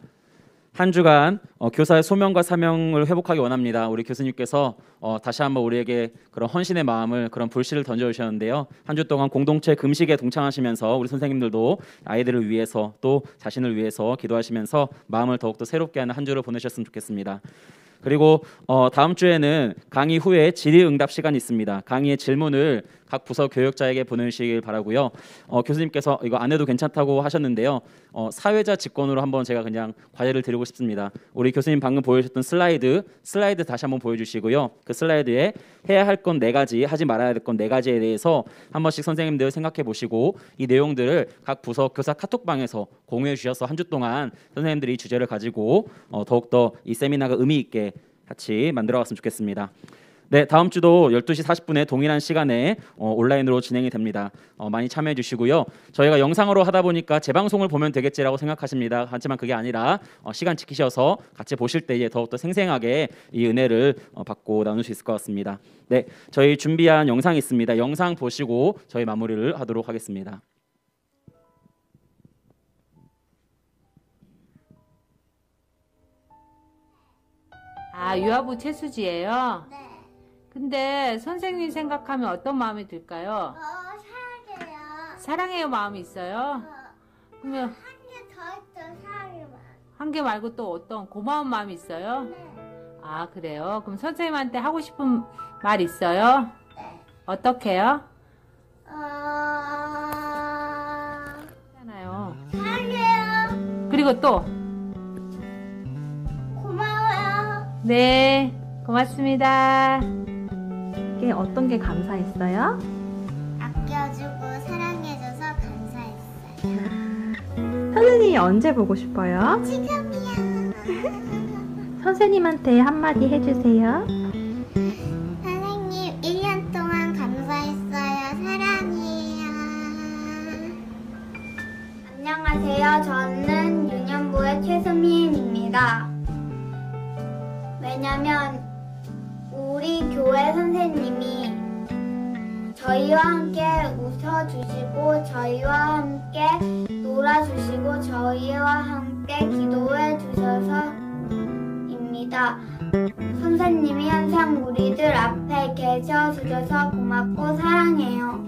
[SPEAKER 1] 한 주간 어, 교사의 소명과 사명을 회복하기 원합니다. 우리 교수님께서 어, 다시 한번 우리에게 그런 헌신의 마음을 그런 불씨를 던져주셨는데요. 한 주 동안 공동체 금식에 동참하시면서 우리 선생님들도 아이들을 위해서 또 자신을 위해서 기도하시면서 마음을 더욱더 새롭게 하는 한 주를 보내셨으면 좋겠습니다. 그리고 어, 다음 주에는 강의 후에 질의응답 시간이 있습니다. 강의의 질문을 각 부서 교육자에게 보내시길 바라고요. 어, 교수님께서 이거 안 해도 괜찮다고 하셨는데요. 어, 사회자 직권으로 한번 제가 그냥 과제를 드리고 싶습니다. 우리 교수님 방금 보여주셨던 슬라이드 슬라이드 다시 한번 보여주시고요. 그 슬라이드에 해야 할건네 가지, 하지 말아야 될건네 가지에 대해서 한 번씩 선생님들 생각해 보시고 이 내용들을 각 부서 교사 카톡방에서 공유해 주셔서 한 주 동안 선생님들이 주제를 가지고 어, 더욱더 이 세미나가 의미 있게 같이 만들어 갔으면 좋겠습니다. 네, 다음 주도 12시 40분에 동일한 시간에 어, 온라인으로 진행이 됩니다. 어, 많이 참여해 주시고요. 저희가 영상으로 하다 보니까 재방송을 보면 되겠지라고 생각하십니다. 하지만 그게 아니라 어, 시간 지키셔서 같이 보실 때에 더욱더 생생하게 이 은혜를 어, 받고 나눌 수 있을 것 같습니다. 네, 저희 준비한 영상이 있습니다. 영상 보시고 저희 마무리를 하도록 하겠습니다.
[SPEAKER 2] 아, 유아부 채수지예요? 네. 근데 선생님 생각하면 어떤 마음이 들까요?
[SPEAKER 1] 어, 사랑해요.
[SPEAKER 2] 사랑해 마음이 있어요? 어, 그러면
[SPEAKER 1] 한개더 있죠, 사랑해요.
[SPEAKER 2] 한 개 말고 또 어떤 고마운 마음이 있어요? 네. 아, 그래요? 그럼 선생님한테 하고 싶은 말 있어요? 네. 어떻게요?
[SPEAKER 1] 어... 잖아요. 사랑해요. 그리고 또 고마워요.
[SPEAKER 2] 네. 고맙습니다. 엄 어떤 게 감사했어요?
[SPEAKER 1] 아껴주고 사랑해줘서 감사했어요. 음,
[SPEAKER 2] 선생님이 언제 보고 싶어요?
[SPEAKER 1] 지금이야.
[SPEAKER 2] [LAUGHS] 선생님한테 한마디 해주세요.
[SPEAKER 1] 선생님, 1년 동안 감사했어요. 사랑해요. 안녕하세요. 저는 유년부의 최수민입니다. 왜냐면 우리 교회 선생님이 저희와 함께 웃어주시고 저희와 함께 놀아주시고 저희와 함께 기도해 주셔서입니다. 선생님이 항상 우리들 앞에 계셔 주셔서 고맙고 사랑해요.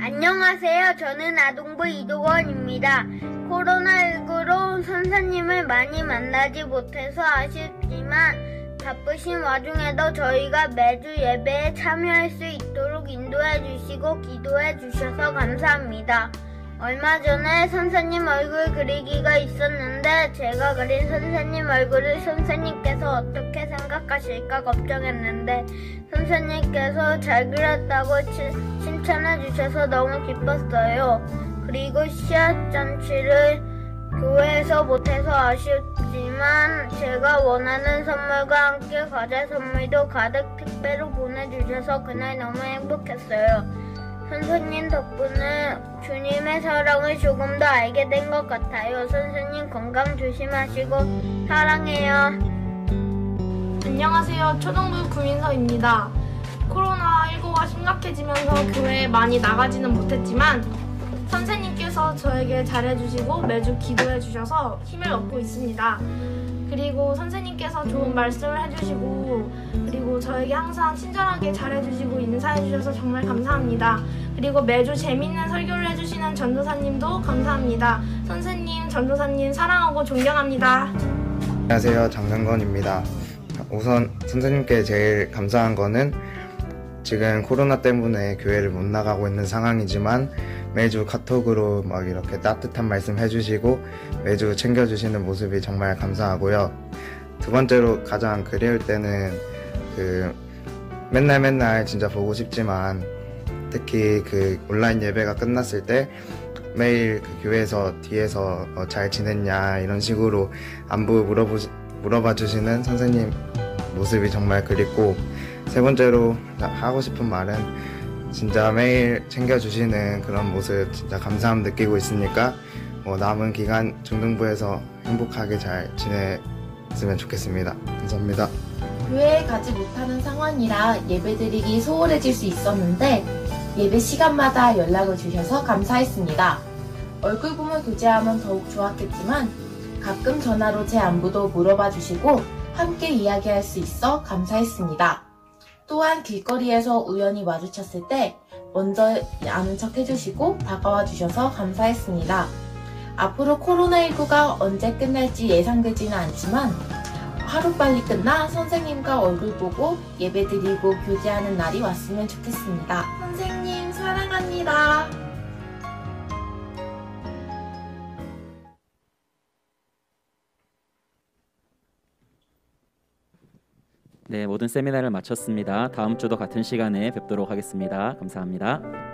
[SPEAKER 1] 안녕하세요. 저는 아동부 이도원입니다. 코로나19로 선생님을 많이 만나지 못해서 아쉽지만 바쁘신 와중에도 저희가 매주 예배에 참여할 수 있도록 인도해 주시고 기도해 주셔서 감사합니다. 얼마 전에 선생님 얼굴 그리기가 있었는데 제가 그린 선생님 얼굴을 선생님께서 어떻게 생각하실까 걱정했는데 선생님께서 잘 그렸다고 칭찬해 주셔서 너무 기뻤어요. 그리고 씨앗 잔치를 교회에서 못해서 아쉽지만 제가 원하는 선물과 함께 과제 선물도 가득 택배로 보내주셔서 그날 너무 행복했어요. 선생님 덕분에 주님의 사랑을 조금 더 알게 된 것 같아요.
[SPEAKER 2] 선생님 건강 조심하시고 사랑해요. 안녕하세요. 초등부 구민서입니다. 코로나19가 심각해지면서 교회에 많이 나가지는 못했지만 선생님께서 저에게 잘해주시고 매주 기도해주셔서 힘을 얻고 있습니다. 그리고 선생님께서 좋은 말씀을 해주시고 그리고 저에게 항상 친절하게 잘해주시고 인사해주셔서 정말 감사합니다. 그리고 매주 재밌는 설교를 해주시는 전도사님도 감사합니다. 선생님, 전도사님 사랑하고 존경합니다.
[SPEAKER 1] 안녕하세요. 장상건입니다. 우선 선생님께 제일 감사한 거는 지금 코로나 때문에 교회를 못 나가고 있는 상황이지만 매주 카톡으로 막 이렇게 따뜻한 말씀 해주시고 매주 챙겨주시는 모습이 정말 감사하고요. 두 번째로 가장 그리울 때는 그 맨날 맨날 진짜 보고 싶지만 특히 그 온라인 예배가 끝났을 때 매일 그 교회에서 뒤에서 어잘 지냈냐 이런 식으로 안부 물어보 물어봐 주시는 선생님 모습이 정말 그립고 세 번째로 하고 싶은 말은 진짜 매일 챙겨주시는 그런 모습 진짜 감사함 느끼고 있으니까 뭐 남은 기간 중등부에서 행복하게 잘 지냈으면 좋겠습니다. 감사합니다.
[SPEAKER 2] 교회에 가지 못하는 상황이라 예배드리기 소홀해질 수 있었는데 예배 시간마다 연락을 주셔서 감사했습니다. 얼굴 보면 교제하면 더욱 좋았겠지만 가끔 전화로 제 안부도 물어봐 주시고 함께 이야기할 수 있어 감사했습니다. 또한 길거리에서 우연히 마주쳤을 때 먼저 아는 척 해주시고 다가와 주셔서 감사했습니다. 앞으로 코로나19가 언제 끝날지 예상되지는 않지만 하루빨리 끝나 선생님과 얼굴 보고 예배드리고 교제하는 날이 왔으면 좋겠습니다.
[SPEAKER 1] 선생님 사랑합니다. 네, 모든 세미나를 마쳤습니다. 다음 주도 같은 시간에 뵙도록 하겠습니다. 감사합니다.